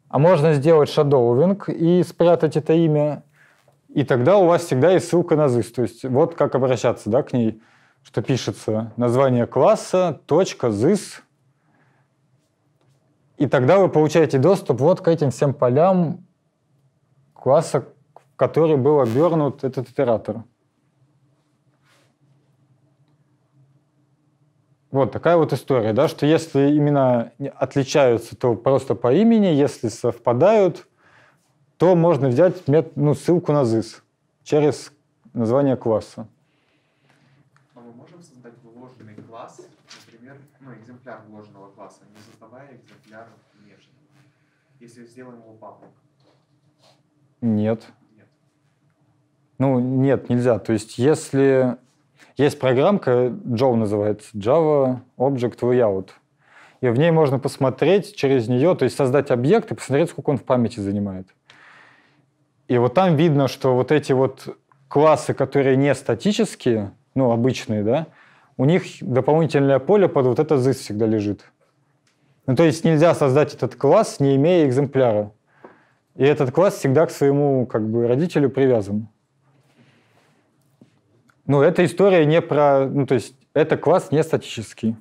а можно сделать shadowing и спрятать это имя, и тогда у вас всегда есть ссылка на ZIS. То есть вот как обращаться да, к ней, что пишется название класса, точка, ZIS, и тогда вы получаете доступ вот к этим всем полям класса, в который был обернут этот итератор. Вот такая вот история, да, что если имена отличаются, то просто по имени, если совпадают, то можно взять мет, ну, ссылку на ЗИС через название класса. А мы можем создать вложенный класс, например, ну, экземпляр вложенного класса, не создавая экземпляр внешнего, если сделаем его паблик? Нет. Нет. Ну, нет, нельзя. То есть, если есть программка, Java называется, Java Object Layout. И в ней можно посмотреть через нее, то есть создать объект и посмотреть, сколько он в памяти занимает. И вот там видно, что вот эти вот классы, которые не статические, ну, обычные, да, у них дополнительное поле под вот это this всегда лежит. Ну, то есть нельзя создать этот класс, не имея экземпляра. И этот класс всегда к своему как бы, родителю привязан. Ну, эта история не про... Ну, то есть это класс не статический.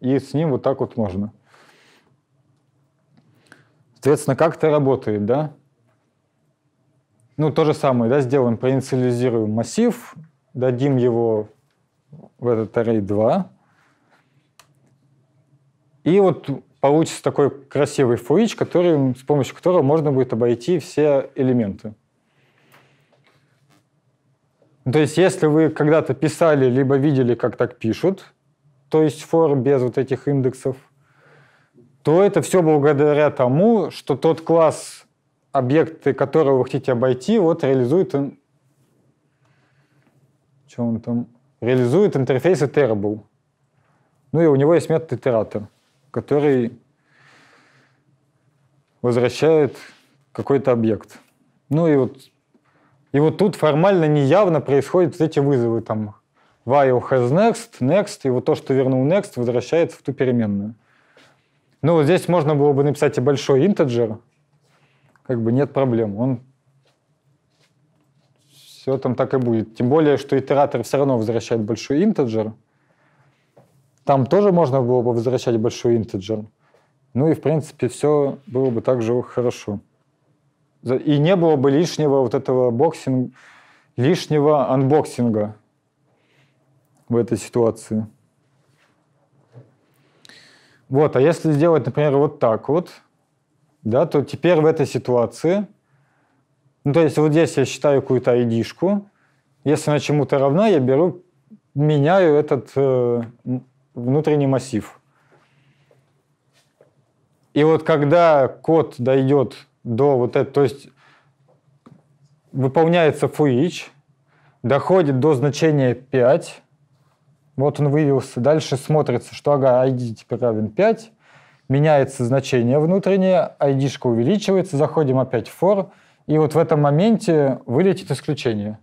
И с ним вот так вот можно. Соответственно, как это работает, да? Ну, то же самое, да, сделаем, проинициализируем массив, дадим его в этот array 2. И вот получится такой красивый фуич, который, с помощью которого можно будет обойти все элементы. Ну, то есть, если вы когда-то писали, либо видели, как так пишут, то есть форм без вот этих индексов, то это все благодаря тому, что тот класс объекты, которого вы хотите обойти, вот реализует... он, Что он там? Реализует интерфейс iterable. Ну и у него есть метод итератор, который возвращает какой-то объект. Ну и вот и вот тут формально неявно происходят эти вызовы там while has next, next, и вот то, что вернул next, возвращается в ту переменную. Ну, вот здесь можно было бы написать и большой integer, как бы нет проблем, он все там так и будет. Тем более, что итератор все равно возвращает большой интеджер. Там тоже можно было бы возвращать большой интеджер. Ну и, в принципе, все было бы также хорошо. И не было бы лишнего вот этого боксинга, лишнего анбоксинга в этой ситуации. Вот, а если сделать, например, вот так вот, да, то теперь в этой ситуации, ну, то есть вот здесь я считаю какую-то id если она чему-то равна, я беру, меняю этот э, внутренний массив. И вот когда код дойдет до вот этого, то есть выполняется фуич доходит до значения 5, вот он вывелся, дальше смотрится, что ага, ID теперь равен 5, меняется значение внутреннее, ID-шка увеличивается, заходим опять в for, и вот в этом моменте вылетит исключение.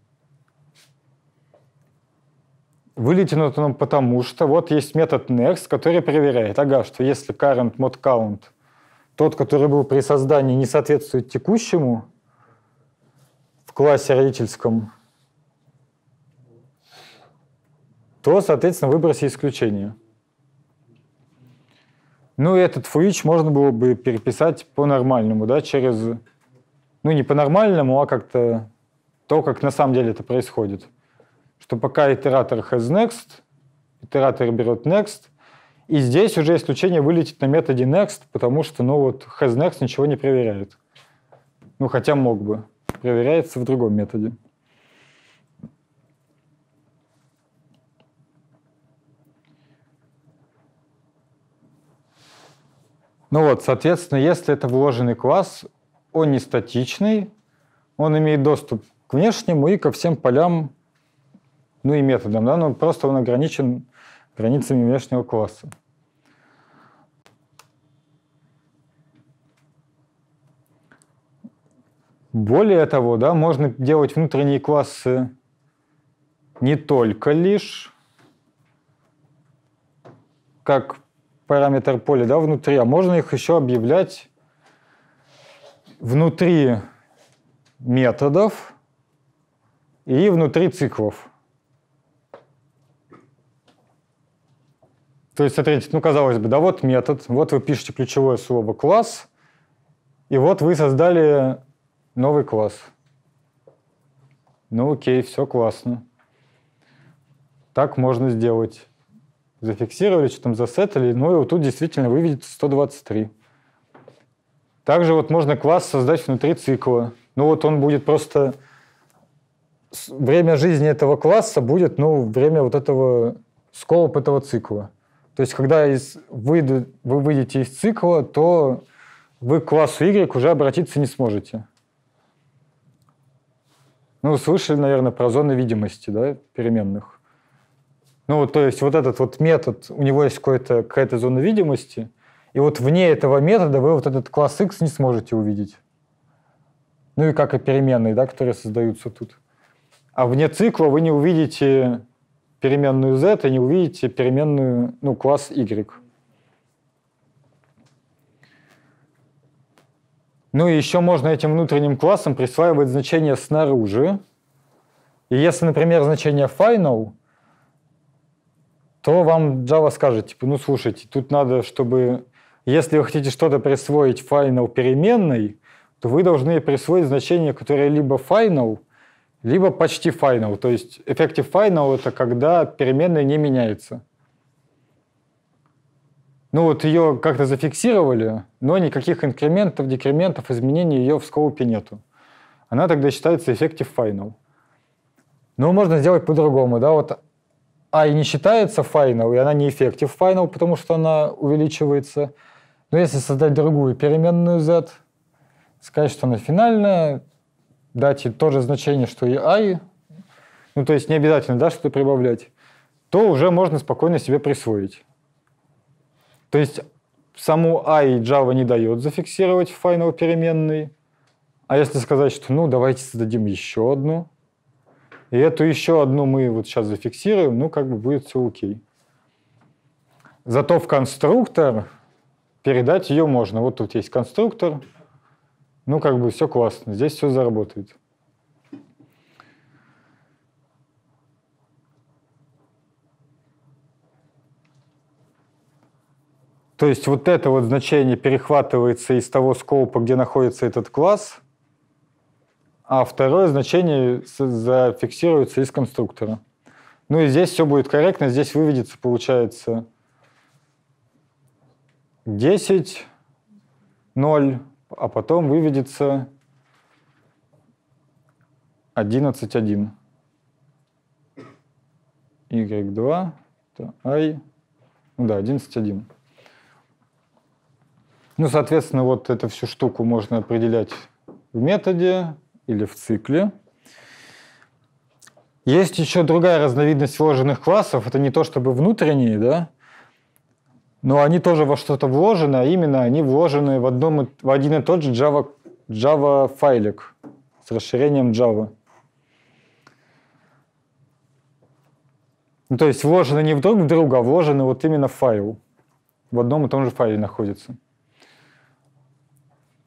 Вылетит оно потому, что вот есть метод next, который проверяет, ага, что если current mod count – тот, который был при создании, не соответствует текущему в классе родительском, то, соответственно, выброси исключение. Ну, и этот фуич можно было бы переписать по-нормальному, да, через... Ну, не по-нормальному, а как-то то, как на самом деле это происходит. Что пока итератор has next, итератор берет next, и здесь уже исключение вылетит на методе next, потому что, ну вот, has next ничего не проверяет. Ну, хотя мог бы. Проверяется в другом методе. Ну вот, соответственно, если это вложенный класс, он не статичный, он имеет доступ к внешнему и ко всем полям, ну и методам, да, но просто он ограничен границами внешнего класса. Более того, да, можно делать внутренние классы не только лишь как параметр поля да, внутри, а можно их еще объявлять внутри методов и внутри циклов. То есть, смотрите, ну, казалось бы, да, вот метод, вот вы пишете ключевое слово класс, и вот вы создали новый класс. Ну окей, все классно. Так можно сделать. Зафиксировали, что там засетали, ну и вот тут действительно выведет 123. Также вот можно класс создать внутри цикла. Ну вот он будет просто... Время жизни этого класса будет, ну, время вот этого скоуп этого цикла. То есть, когда из, выйду, вы выйдете из цикла, то вы к классу Y уже обратиться не сможете. Ну, слышали, наверное, про зоны видимости, да, переменных. Ну, то есть вот этот вот метод, у него есть какая-то зона видимости, и вот вне этого метода вы вот этот класс X не сможете увидеть. Ну и как и переменные, да, которые создаются тут. А вне цикла вы не увидите переменную z и не увидите переменную, ну, класс Y. Ну и еще можно этим внутренним классом присваивать значение снаружи. И если, например, значение final, то вам Java скажет, типа, ну слушайте, тут надо, чтобы... Если вы хотите что-то присвоить final переменной, то вы должны присвоить значение, которое либо final, либо почти final. То есть effective final — это когда переменная не меняется. Ну вот ее как-то зафиксировали, но никаких инкрементов, декрементов, изменений ее в скоупе нету. Она тогда считается effective final. Но можно сделать по-другому, да, вот а не считается final, и она не effective final, потому что она увеличивается. Но если создать другую переменную z, сказать, что она финальная, дать ей то же значение, что и i, ну то есть не обязательно, да, что-то прибавлять, то уже можно спокойно себе присвоить. То есть саму i а Java не дает зафиксировать в final переменной. А если сказать, что ну давайте создадим еще одну, и эту еще одну мы вот сейчас зафиксируем, ну как бы будет все окей. Зато в конструктор передать ее можно. Вот тут есть конструктор. Ну как бы все классно, здесь все заработает. То есть вот это вот значение перехватывается из того скопа, где находится этот класс, а второе значение зафиксируется из конструктора. Ну и здесь все будет корректно, здесь выведется, получается, 10, 0, а потом выведется 11, 1. Y2, i, ну да, 11, 1. Ну, соответственно, вот эту всю штуку можно определять в методе или в цикле. Есть еще другая разновидность вложенных классов. Это не то чтобы внутренние, да, но они тоже во что-то вложены, а именно они вложены в, одном, в один и тот же Java, Java файлик с расширением Java. Ну, то есть вложены не друг в друга, а вложены вот именно в файл. В одном и том же файле находятся.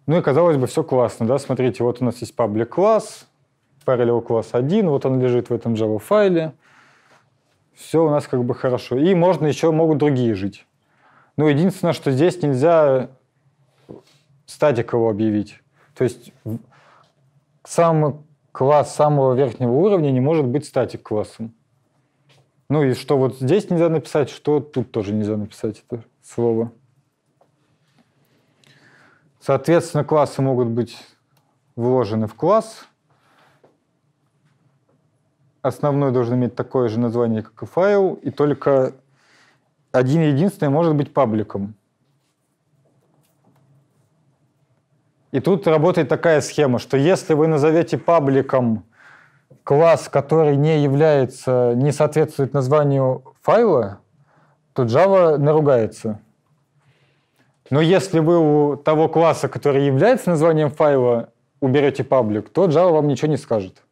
Ну и, казалось бы, все классно, да, смотрите, вот у нас есть паблик класс, параллел класс 1, вот он лежит в этом Java файле, все у нас как бы хорошо. И можно еще, могут другие жить. Но ну, единственное, что здесь нельзя статик его объявить. То есть сам класс самого верхнего уровня не может быть статик классом. Ну и что вот здесь нельзя написать, что тут тоже нельзя написать это слово. Соответственно, классы могут быть вложены в класс. Основной должен иметь такое же название, как и файл, и только один единственный может быть пабликом. И тут работает такая схема, что если вы назовете пабликом класс, который не является, не соответствует названию файла, то Java наругается. Но если вы у того класса, который является названием файла, уберете паблик, то Java вам ничего не скажет.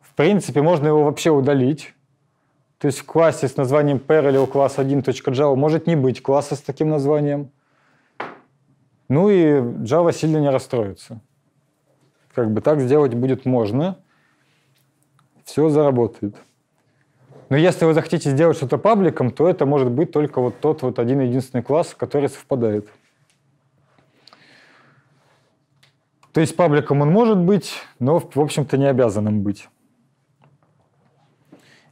В принципе, можно его вообще удалить. То есть в классе с названием parallel класс 1.java может не быть класса с таким названием. Ну и Java сильно не расстроится. Как бы так сделать будет можно. Все заработает. Но если вы захотите сделать что-то пабликом, то это может быть только вот тот вот один единственный класс, который совпадает. То есть пабликом он может быть, но, в общем-то, не обязан им быть.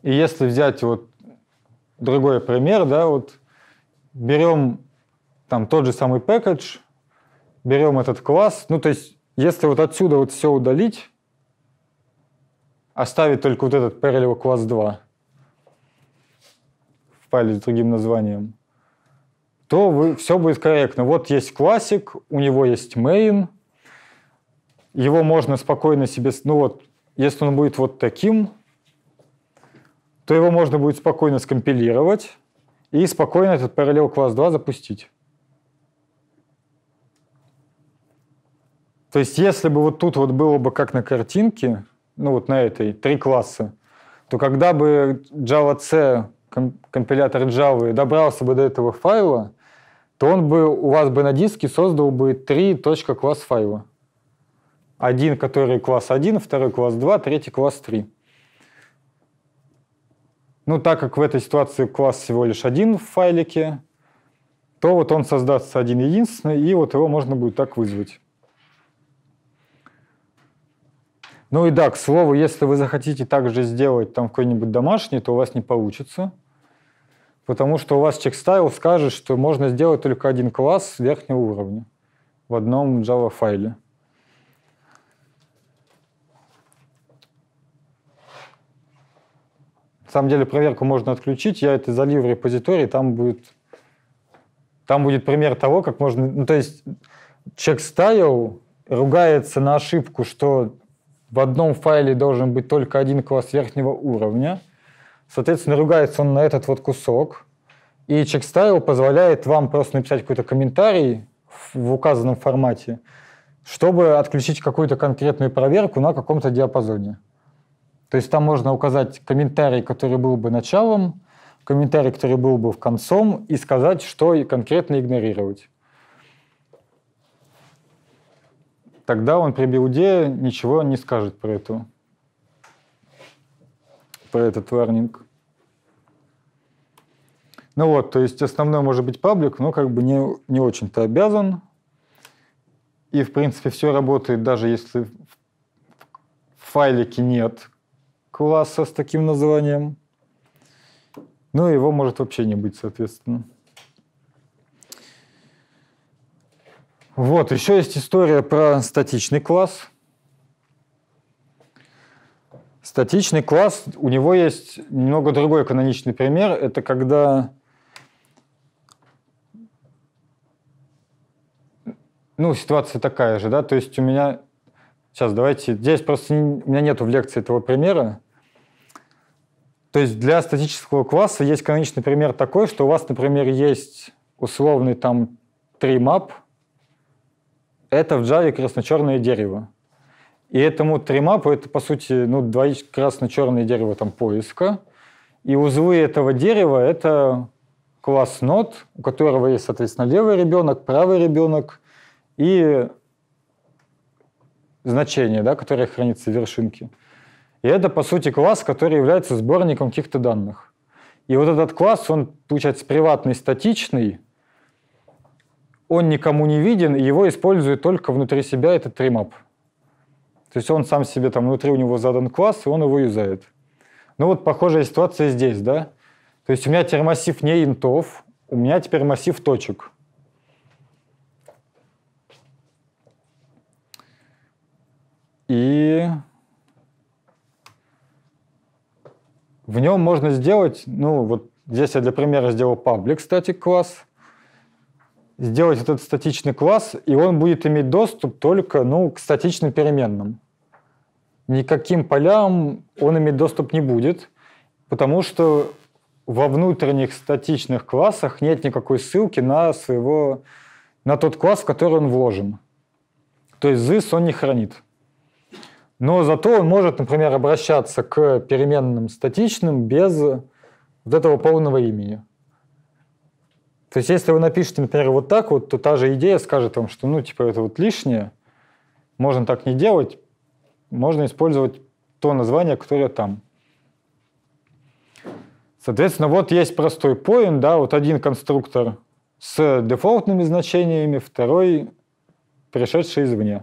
И если взять вот другой пример, да, вот берем там тот же самый package, берем этот класс, ну, то есть если вот отсюда вот все удалить, оставить только вот этот parallel класс 2, файле с другим названием, то вы, все будет корректно. Вот есть классик, у него есть main, его можно спокойно себе... Ну вот, если он будет вот таким, то его можно будет спокойно скомпилировать и спокойно этот параллел класс 2 запустить. То есть если бы вот тут вот было бы как на картинке, ну вот на этой, три класса, то когда бы Java C компилятор Java добрался бы до этого файла, то он бы у вас бы на диске создал бы три точка класс файла. Один, который класс 1, второй класс 2, третий класс 3. Ну, так как в этой ситуации класс всего лишь один в файлике, то вот он создастся один единственный, и вот его можно будет так вызвать. Ну и да, к слову, если вы захотите также сделать там какой-нибудь домашний, то у вас не получится. Потому что у вас чек стайл скажет, что можно сделать только один класс верхнего уровня в одном Java файле. На самом деле проверку можно отключить, я это залью в репозиторий, там будет, там будет пример того, как можно... Ну, то есть чек стайл ругается на ошибку, что в одном файле должен быть только один класс верхнего уровня – Соответственно, ругается он на этот вот кусок. И чекстайл позволяет вам просто написать какой-то комментарий в указанном формате, чтобы отключить какую-то конкретную проверку на каком-то диапазоне. То есть там можно указать комментарий, который был бы началом, комментарий, который был бы в концом, и сказать, что и конкретно игнорировать. Тогда он при билде ничего не скажет про эту про этот варнинг. Ну вот, то есть основной может быть паблик, но как бы не, не очень-то обязан. И, в принципе, все работает, даже если в файлике нет класса с таким названием. Ну, его может вообще не быть, соответственно. Вот, еще есть история про статичный класс. Статичный класс, у него есть немного другой каноничный пример. Это когда ну, ситуация такая же, да, то есть у меня... Сейчас, давайте... Здесь просто у меня нету в лекции этого примера. То есть для статического класса есть каноничный пример такой, что у вас, например, есть условный там 3 map это в Java красно-черное дерево. И этому тримапу это, по сути, ну, два красно-черное дерево там поиска. И узлы этого дерева – это класс нот, у которого есть, соответственно, левый ребенок, правый ребенок и значение, да, которое хранится в вершинке. И это, по сути, класс, который является сборником каких-то данных. И вот этот класс, он, получается, приватный, статичный, он никому не виден, и его использует только внутри себя этот тримап. То есть он сам себе там внутри у него задан класс, и он его юзает. Ну вот похожая ситуация здесь, да? То есть у меня теперь массив не интов, у меня теперь массив точек. И в нем можно сделать, ну вот здесь я для примера сделал public static класс, сделать этот статичный класс, и он будет иметь доступ только ну, к статичным переменным. Никаким полям он иметь доступ не будет, потому что во внутренних статичных классах нет никакой ссылки на, своего, на тот класс, в который он вложен. То есть ZIS он не хранит. Но зато он может, например, обращаться к переменным статичным без вот этого полного имени. То есть, если вы напишете, например, вот так вот, то та же идея скажет вам, что, ну, типа, это вот лишнее, можно так не делать, можно использовать то название, которое там. Соответственно, вот есть простой point, да, вот один конструктор с дефолтными значениями, второй пришедший извне.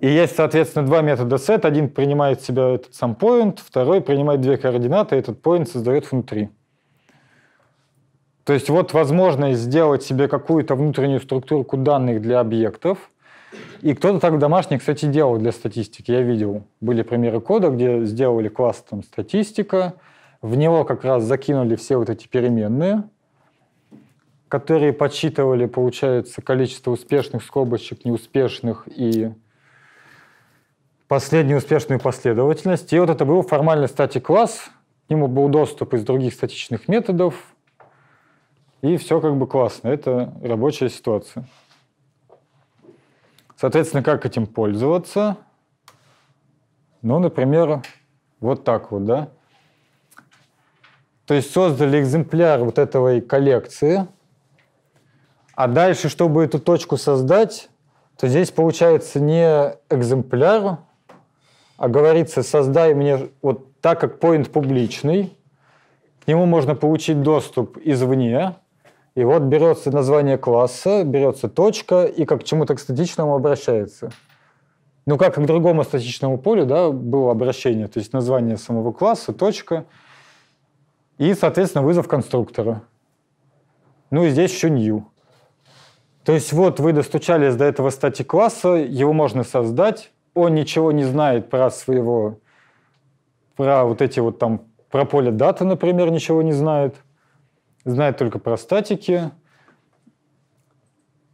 И есть, соответственно, два метода set. Один принимает в себя этот сам point, второй принимает две координаты, и этот point создает внутри. То есть вот возможность сделать себе какую-то внутреннюю структурку данных для объектов. И кто-то так домашний, кстати, делал для статистики. Я видел, были примеры кода, где сделали класс там статистика, в него как раз закинули все вот эти переменные, которые подсчитывали, получается, количество успешных скобочек, неуспешных и последнюю успешную последовательность. И вот это был формальный статик класс, к нему был доступ из других статичных методов, и все как бы классно. Это рабочая ситуация. Соответственно, как этим пользоваться? Ну, например, вот так вот, да? То есть создали экземпляр вот этого коллекции, а дальше, чтобы эту точку создать, то здесь получается не экземпляр, а говорится, создай мне вот так как point публичный, к нему можно получить доступ извне, и вот берется название класса, берется точка и как к чему-то к статичному обращается. Ну, как к другому статичному полю, да, было обращение, то есть название самого класса, точка, и, соответственно, вызов конструктора. Ну, и здесь еще new. То есть вот вы достучались до этого стати класса, его можно создать, он ничего не знает про своего, про вот эти вот там, про поле дата, например, ничего не знает – знает только про статики,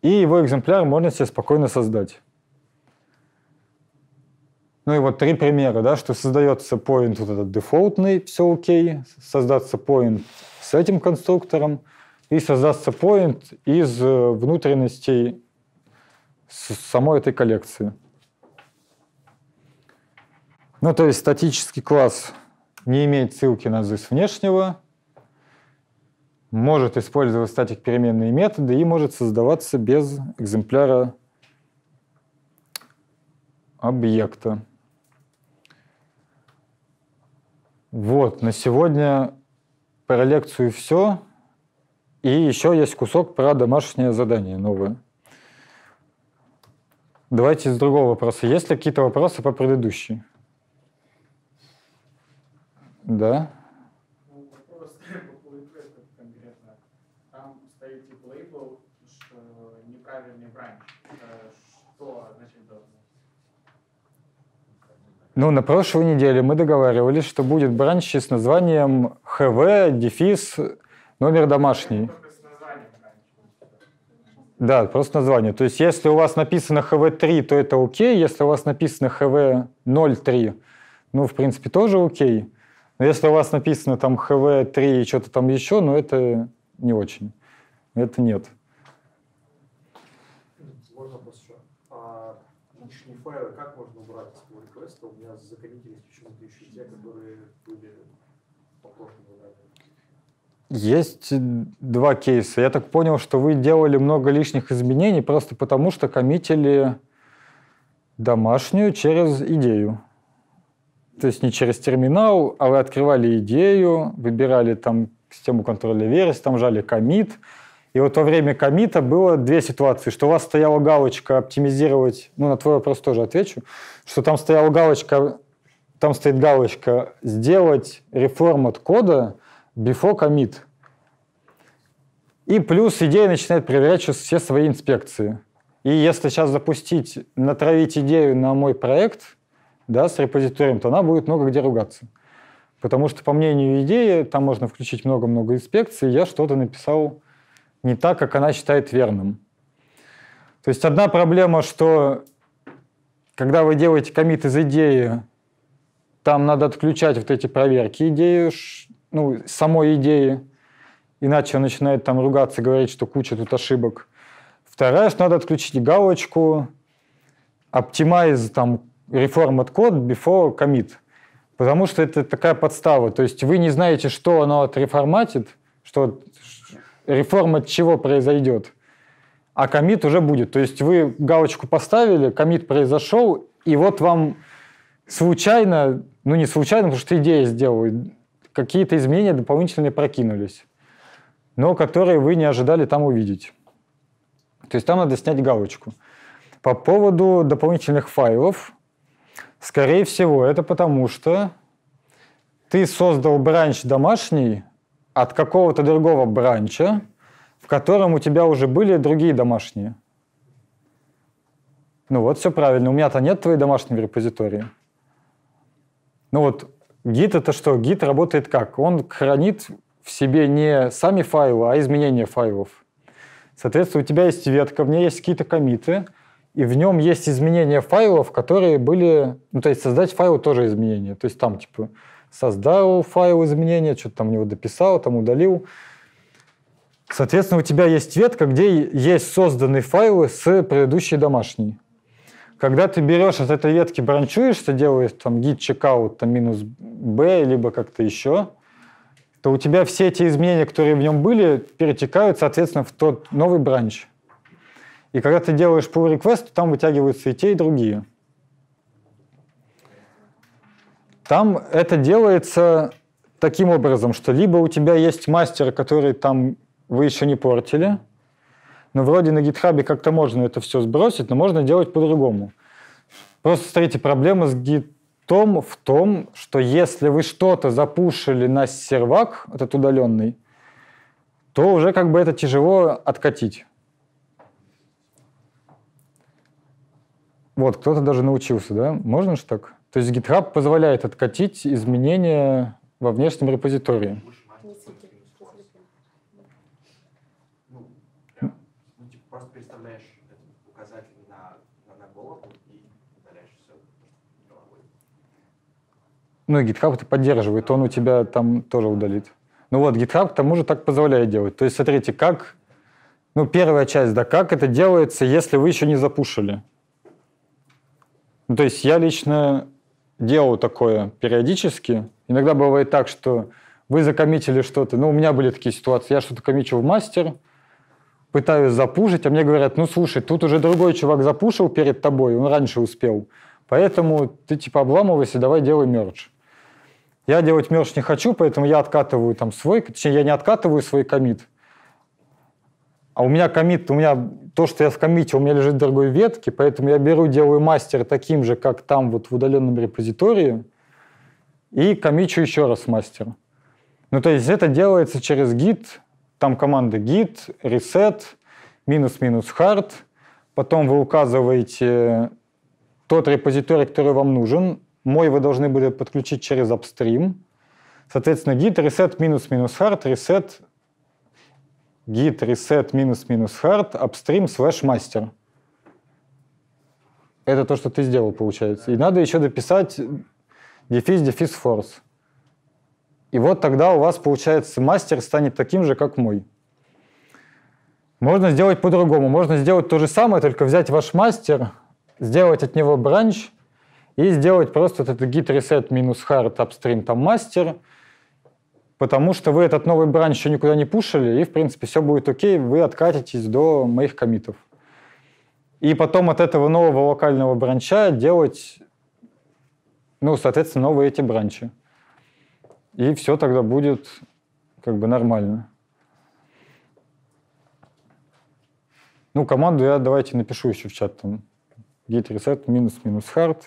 и его экземпляр можно себе спокойно создать. Ну и вот три примера, да, что создается point вот этот дефолтный, все окей, создаться point с этим конструктором, и создаться point из э, внутренностей самой этой коллекции. Ну, то есть статический класс не имеет ссылки на this внешнего, может использовать статик переменные методы и может создаваться без экземпляра объекта. Вот, на сегодня про лекцию все. И еще есть кусок про домашнее задание новое. Давайте с другого вопроса. Есть ли какие-то вопросы по предыдущей? Да. Ну, на прошлой неделе мы договаривались, что будет бранч с названием ХВ, дефис, номер домашний. Да, просто название. То есть, если у вас написано ХВ3, то это окей. Если у вас написано ХВ03, ну, в принципе, тоже окей. Но если у вас написано там ХВ3 и что-то там еще, ну, это не очень. Это нет. Есть два кейса. Я так понял, что вы делали много лишних изменений просто потому, что коммитили домашнюю через идею. То есть не через терминал, а вы открывали идею, выбирали там систему контроля версий, там жали комит. И вот во время комита было две ситуации, что у вас стояла галочка оптимизировать, ну на твой вопрос тоже отвечу, что там стояла галочка, там стоит галочка сделать реформат кода, before commit. И плюс идея начинает проверять сейчас все свои инспекции. И если сейчас запустить, натравить идею на мой проект да, с репозиторием, то она будет много где ругаться. Потому что, по мнению идеи, там можно включить много-много инспекций, я что-то написал не так, как она считает верным. То есть одна проблема, что когда вы делаете комит из идеи, там надо отключать вот эти проверки идею ну, самой идеи, иначе он начинает там ругаться, говорить, что куча тут ошибок. Вторая, что надо отключить галочку optimize там reformat код, before commit, потому что это такая подстава. То есть вы не знаете, что оно отреформатит, что реформ от чего произойдет, а комит уже будет. То есть вы галочку поставили, комит произошел, и вот вам случайно, ну не случайно, потому что идея сделала, какие-то изменения дополнительные прокинулись, но которые вы не ожидали там увидеть. То есть там надо снять галочку. По поводу дополнительных файлов, скорее всего, это потому что ты создал бранч домашний от какого-то другого бранча, в котором у тебя уже были другие домашние. Ну вот, все правильно. У меня-то нет твоей домашней репозитории. Ну вот, Гид это что? Гид работает как? Он хранит в себе не сами файлы, а изменения файлов. Соответственно, у тебя есть ветка, в ней есть какие-то комиты, и в нем есть изменения файлов, которые были... Ну, то есть создать файл тоже изменения. То есть там, типа, создал файл изменения, что-то там него дописал, там удалил. Соответственно, у тебя есть ветка, где есть созданные файлы с предыдущей домашней. Когда ты берешь от этой ветки бранчуешься, делаешь там гид чекаут там минус b, либо как-то еще, то у тебя все эти изменения, которые в нем были, перетекают, соответственно, в тот новый бранч. И когда ты делаешь pull request, то там вытягиваются и те, и другие. Там это делается таким образом, что либо у тебя есть мастер, который там вы еще не портили, но ну, вроде на гитхабе как-то можно это все сбросить, но можно делать по-другому. Просто, смотрите, проблема с гитом в том, что если вы что-то запушили на сервак, этот удаленный, то уже как бы это тяжело откатить. Вот, кто-то даже научился, да? Можно же так? То есть GitHub позволяет откатить изменения во внешнем репозитории. ну, GitHub это поддерживает, он у тебя там тоже удалит. Ну вот, GitHub к тому же так позволяет делать. То есть, смотрите, как... Ну, первая часть, да, как это делается, если вы еще не запушили? Ну, то есть я лично делал такое периодически. Иногда бывает так, что вы закоммитили что-то. Ну, у меня были такие ситуации. Я что-то коммичу в мастер, пытаюсь запушить, а мне говорят, ну, слушай, тут уже другой чувак запушил перед тобой, он раньше успел. Поэтому ты типа обламывайся, давай делай мерч. Я делать мерш не хочу, поэтому я откатываю там свой, точнее, я не откатываю свой комит, а у меня комит, у меня то, что я в комите, у меня лежит в другой ветке, поэтому я беру, делаю мастер таким же, как там вот в удаленном репозитории, и комичу еще раз мастер. Ну, то есть это делается через гид, там команда git, reset, минус-минус hard, потом вы указываете тот репозиторий, который вам нужен, мой вы должны были подключить через upstream. Соответственно, git reset минус-минус hard, reset git reset минус-минус hard, upstream slash master. Это то, что ты сделал, получается. И надо еще дописать дефис дефис force. И вот тогда у вас, получается, мастер станет таким же, как мой. Можно сделать по-другому. Можно сделать то же самое, только взять ваш мастер, сделать от него бранч и сделать просто этот git reset минус hard upstream там мастер, потому что вы этот новый бранч еще никуда не пушили, и, в принципе, все будет окей, вы откатитесь до моих комитов. И потом от этого нового локального бранча делать, ну, соответственно, новые эти бранчи. И все тогда будет как бы нормально. Ну, команду я давайте напишу еще в чат там. Git reset минус минус hard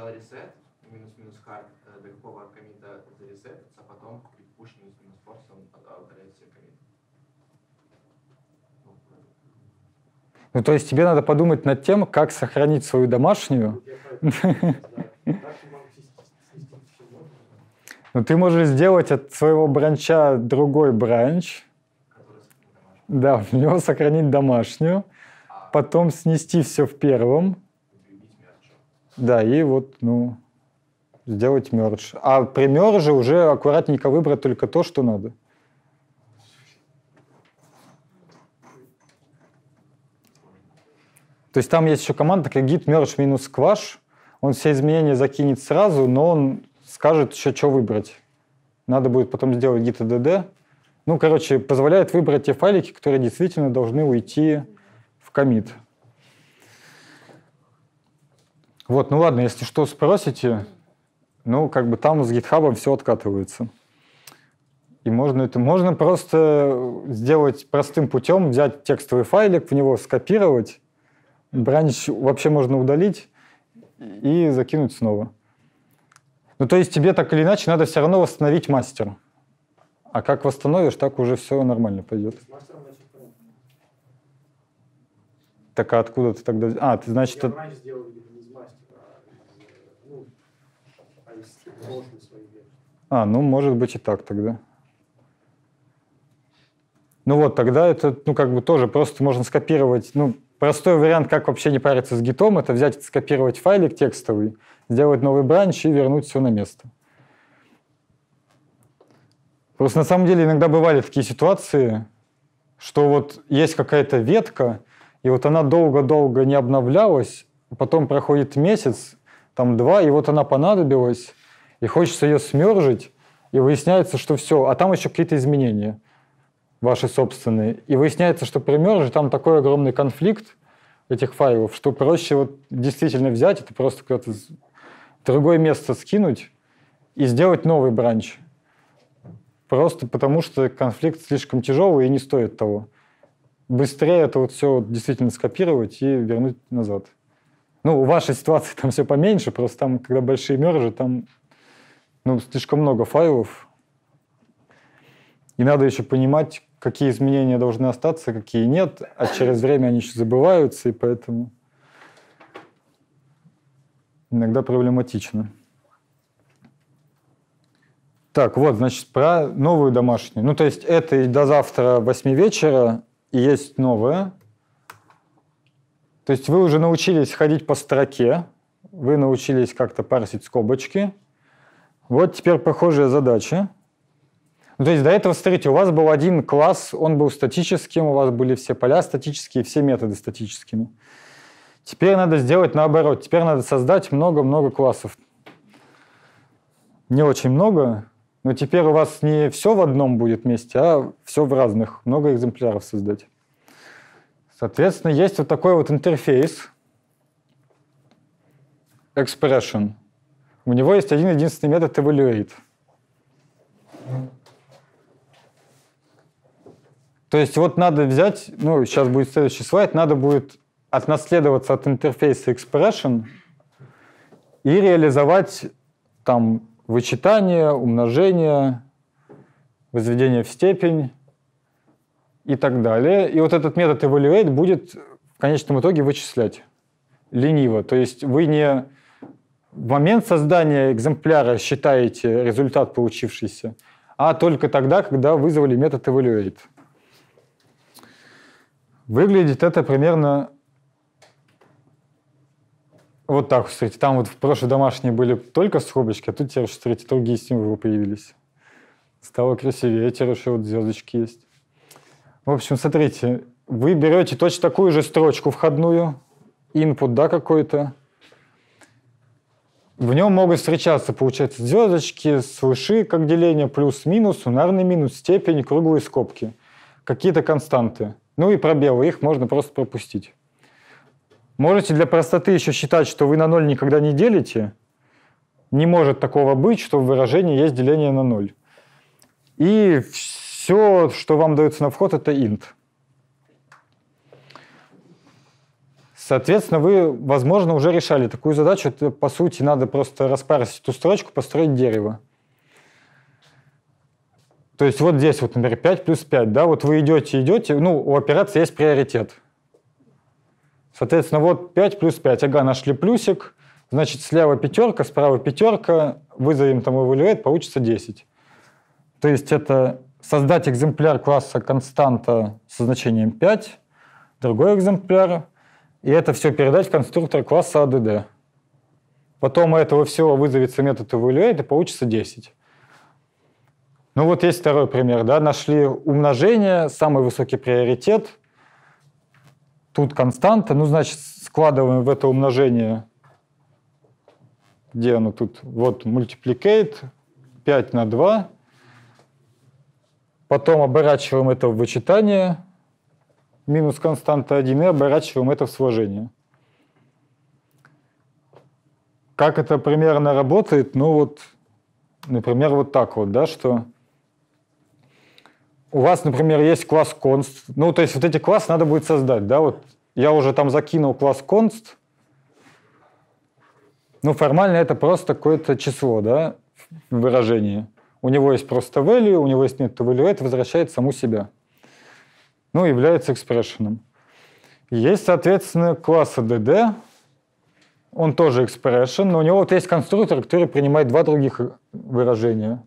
сначала ресет, минус-минус hard хард э, далекого комита заресетится, а потом при пуш минус-минус он а, удаляет все комиты. Ну, то есть тебе надо подумать над тем, как сохранить свою домашнюю. Ну, ты можешь сделать от своего бранча другой бранч. Да, в него сохранить домашнюю. А потом снести все в первом. Да, и вот, ну, сделать мердж. А при мерже уже аккуратненько выбрать только то, что надо. То есть там есть еще команда, как git merge минус squash. Он все изменения закинет сразу, но он скажет еще, что выбрать. Надо будет потом сделать git add. Ну, короче, позволяет выбрать те файлики, которые действительно должны уйти в комит. Вот, ну ладно, если что спросите, ну, как бы там с гитхабом все откатывается. И можно это, можно просто сделать простым путем, взять текстовый файлик, в него скопировать, бранч вообще можно удалить и закинуть снова. Ну, то есть тебе так или иначе надо все равно восстановить мастер. А как восстановишь, так уже все нормально пойдет. Так а откуда ты тогда... А, ты, значит... Я от... сделал А, ну, может быть и так тогда. Ну вот, тогда это, ну, как бы тоже просто можно скопировать, ну, простой вариант, как вообще не париться с гитом, это взять, и скопировать файлик текстовый, сделать новый бранч и вернуть все на место. Просто на самом деле иногда бывали такие ситуации, что вот есть какая-то ветка, и вот она долго-долго не обновлялась, потом проходит месяц, там два, и вот она понадобилась, и хочется ее смержить, и выясняется, что все, а там еще какие-то изменения ваши собственные. И выясняется, что при мерже там такой огромный конфликт этих файлов, что проще вот действительно взять это просто куда-то другое место скинуть и сделать новый бранч. Просто потому, что конфликт слишком тяжелый и не стоит того. Быстрее это вот все действительно скопировать и вернуть назад. Ну, у вашей ситуации там все поменьше, просто там, когда большие мержи, там ну, слишком много файлов. И надо еще понимать, какие изменения должны остаться, а какие нет, а через время они еще забываются, и поэтому иногда проблематично. Так, вот, значит, про новую домашнюю. Ну, то есть это и до завтра 8 вечера, и есть новая. То есть вы уже научились ходить по строке, вы научились как-то парсить скобочки – вот теперь похожая задача. Ну, то есть до этого, смотрите, у вас был один класс, он был статическим, у вас были все поля статические, все методы статическими. Теперь надо сделать наоборот. Теперь надо создать много-много классов. Не очень много, но теперь у вас не все в одном будет месте, а все в разных. Много экземпляров создать. Соответственно, есть вот такой вот интерфейс expression – у него есть один единственный метод evaluate. То есть вот надо взять, ну, сейчас будет следующий слайд, надо будет отнаследоваться от интерфейса expression и реализовать там вычитание, умножение, возведение в степень и так далее. И вот этот метод evaluate будет в конечном итоге вычислять лениво. То есть вы не в момент создания экземпляра считаете результат получившийся, а только тогда, когда вызвали метод evaluate. Выглядит это примерно вот так, смотрите, там вот в прошлой домашней были только скобочки, а тут теперь, смотрите, другие символы появились. Стало красивее, теперь еще вот звездочки есть. В общем, смотрите, вы берете точно такую же строчку входную, input, да, какой-то, в нем могут встречаться, получается, звездочки, свыши, как деление, плюс-минус, сунарный минус, степень, круглые скобки. Какие-то константы. Ну и пробелы, их можно просто пропустить. Можете для простоты еще считать, что вы на ноль никогда не делите. Не может такого быть, что в выражении есть деление на ноль. И все, что вам дается на вход, это int. Соответственно, вы, возможно, уже решали такую задачу. Это, по сути, надо просто распарсить эту строчку, построить дерево. То есть вот здесь, вот, например, 5 плюс 5, да, вот вы идете, идете, ну, у операции есть приоритет. Соответственно, вот 5 плюс 5, ага, нашли плюсик, значит, слева пятерка, справа пятерка, вызовем там эволюет, получится 10. То есть это создать экземпляр класса константа со значением 5, другой экземпляр и это все передать в конструктор класса ADD. А Потом у этого всего вызовется метод evaluate, и получится 10. Ну вот есть второй пример. Да? Нашли умножение, самый высокий приоритет. Тут константа. Ну, значит, складываем в это умножение. Где оно тут? Вот multiplicate 5 на 2. Потом оборачиваем это в вычитание минус константа 1 и оборачиваем это в сложение. Как это примерно работает? Ну вот, например, вот так вот, да, что у вас, например, есть класс const. Ну, то есть вот эти классы надо будет создать, да, вот я уже там закинул класс const. Ну, формально это просто какое-то число, да, выражение. У него есть просто value, у него есть нет value, это возвращает саму себя ну, является экспрессионом. Есть, соответственно, класс ADD, он тоже expression, но у него вот есть конструктор, который принимает два других выражения.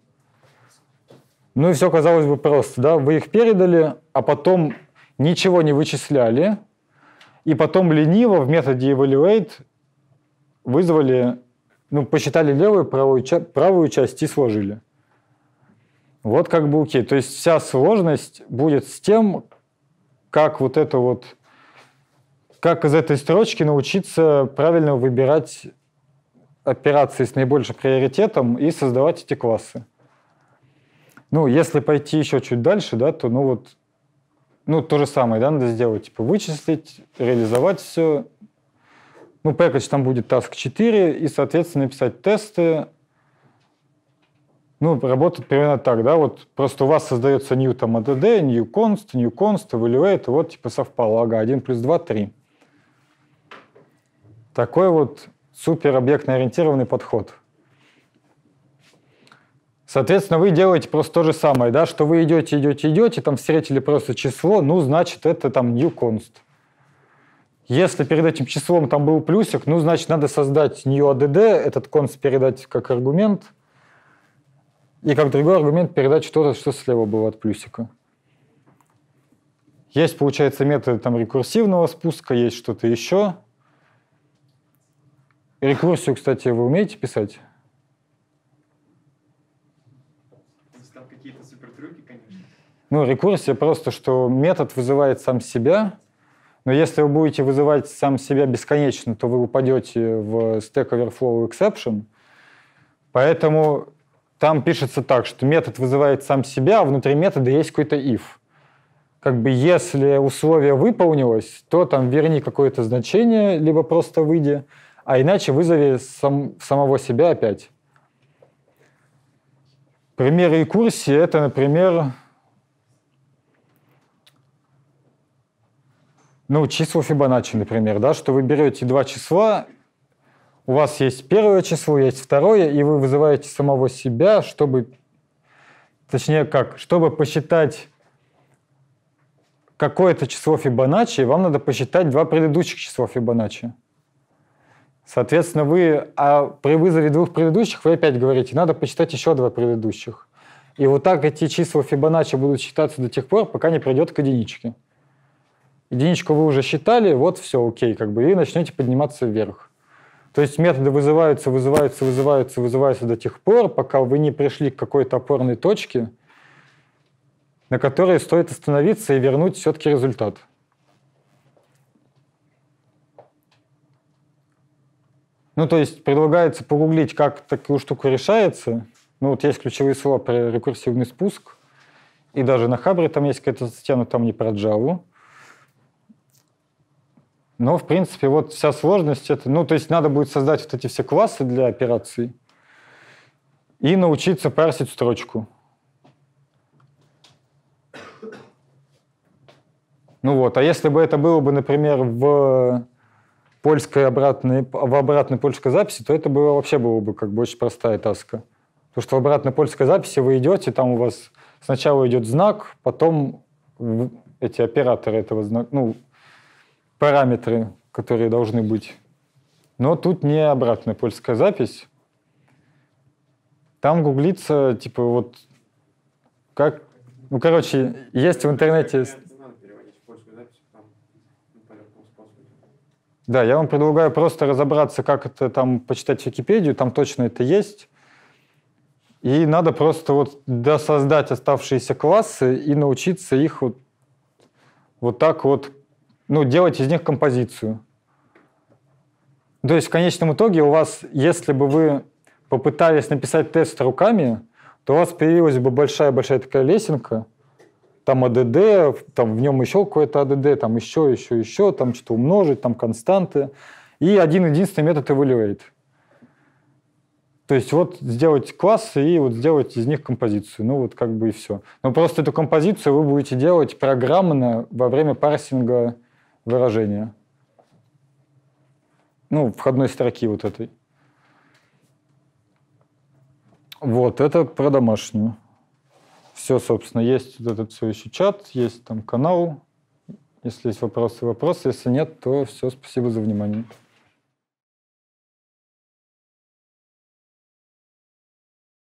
Ну и все, казалось бы, просто. Да? Вы их передали, а потом ничего не вычисляли, и потом лениво в методе evaluate вызвали, ну, посчитали левую, правую, правую часть и сложили. Вот как бы окей. То есть вся сложность будет с тем, как вот это вот, как из этой строчки научиться правильно выбирать операции с наибольшим приоритетом и создавать эти классы. Ну, если пойти еще чуть дальше, да, то, ну вот, ну, то же самое, да, надо сделать, типа, вычислить, реализовать все. Ну, package там будет task 4, и, соответственно, написать тесты, ну, работает примерно так, да, вот просто у вас создается new там ADD, new const, new const, evaluate, вот типа совпало, ага, 1 плюс 2, 3. Такой вот супер объектно-ориентированный подход. Соответственно, вы делаете просто то же самое, да, что вы идете, идете, идете, там встретили просто число, ну, значит, это там new const. Если перед этим числом там был плюсик, ну, значит, надо создать new ADD, этот const передать как аргумент – и как другой аргумент передать что-то, что слева было от плюсика. Есть, получается, методы там, рекурсивного спуска, есть что-то еще. Рекурсию, кстати, вы умеете писать? Там какие-то супертрюки, конечно. Ну, рекурсия просто, что метод вызывает сам себя, но если вы будете вызывать сам себя бесконечно, то вы упадете в Stack Overflow Exception. Поэтому там пишется так, что метод вызывает сам себя, а внутри метода есть какой-то if. Как бы если условие выполнилось, то там верни какое-то значение, либо просто выйди, а иначе вызови сам, самого себя опять. Примеры и рекурсии – это, например, ну, числа Фибоначчи, например, да, что вы берете два числа, у вас есть первое число, есть второе, и вы вызываете самого себя, чтобы, точнее как, чтобы посчитать какое-то число Фибоначчи, вам надо посчитать два предыдущих числа Фибоначчи. Соответственно, вы а при вызове двух предыдущих вы опять говорите, надо посчитать еще два предыдущих. И вот так эти числа Фибоначчи будут считаться до тех пор, пока не придет к единичке. Единичку вы уже считали, вот все, окей, как бы, и начнете подниматься вверх. То есть методы вызываются, вызываются, вызываются, вызываются до тех пор, пока вы не пришли к какой-то опорной точке, на которой стоит остановиться и вернуть все-таки результат. Ну, то есть предлагается погуглить, как такую штуку решается. Ну, вот есть ключевые слова про рекурсивный спуск. И даже на Хабре там есть какая-то стена, там не про Java. Но, в принципе, вот вся сложность это... Ну, то есть надо будет создать вот эти все классы для операций и научиться парсить строчку. Ну вот, а если бы это было бы, например, в польской обратной, в обратной польской записи, то это было, вообще было бы как бы очень простая таска. Потому что в обратной польской записи вы идете, там у вас сначала идет знак, потом эти операторы этого знака, ну, параметры, которые должны быть. Но тут не обратная польская запись. Там гуглится, типа, вот как... Ну, короче, есть в интернете... Да, я вам предлагаю просто разобраться, как это там, почитать Википедию, там точно это есть. И надо просто вот досоздать оставшиеся классы и научиться их вот, вот так вот ну, делать из них композицию. То есть в конечном итоге у вас, если бы вы попытались написать тест руками, то у вас появилась бы большая-большая такая лесенка, там АДД, там в нем еще какое-то АДД, там еще, еще, еще, там что-то умножить, там константы. И один единственный метод evaluate. То есть вот сделать класс и вот сделать из них композицию. Ну вот как бы и все. Но просто эту композицию вы будете делать программно во время парсинга выражения. Ну, входной строки вот этой. Вот, это про домашнюю. Все, собственно, есть вот этот все еще чат, есть там канал. Если есть вопросы, вопросы. Если нет, то все, спасибо за внимание.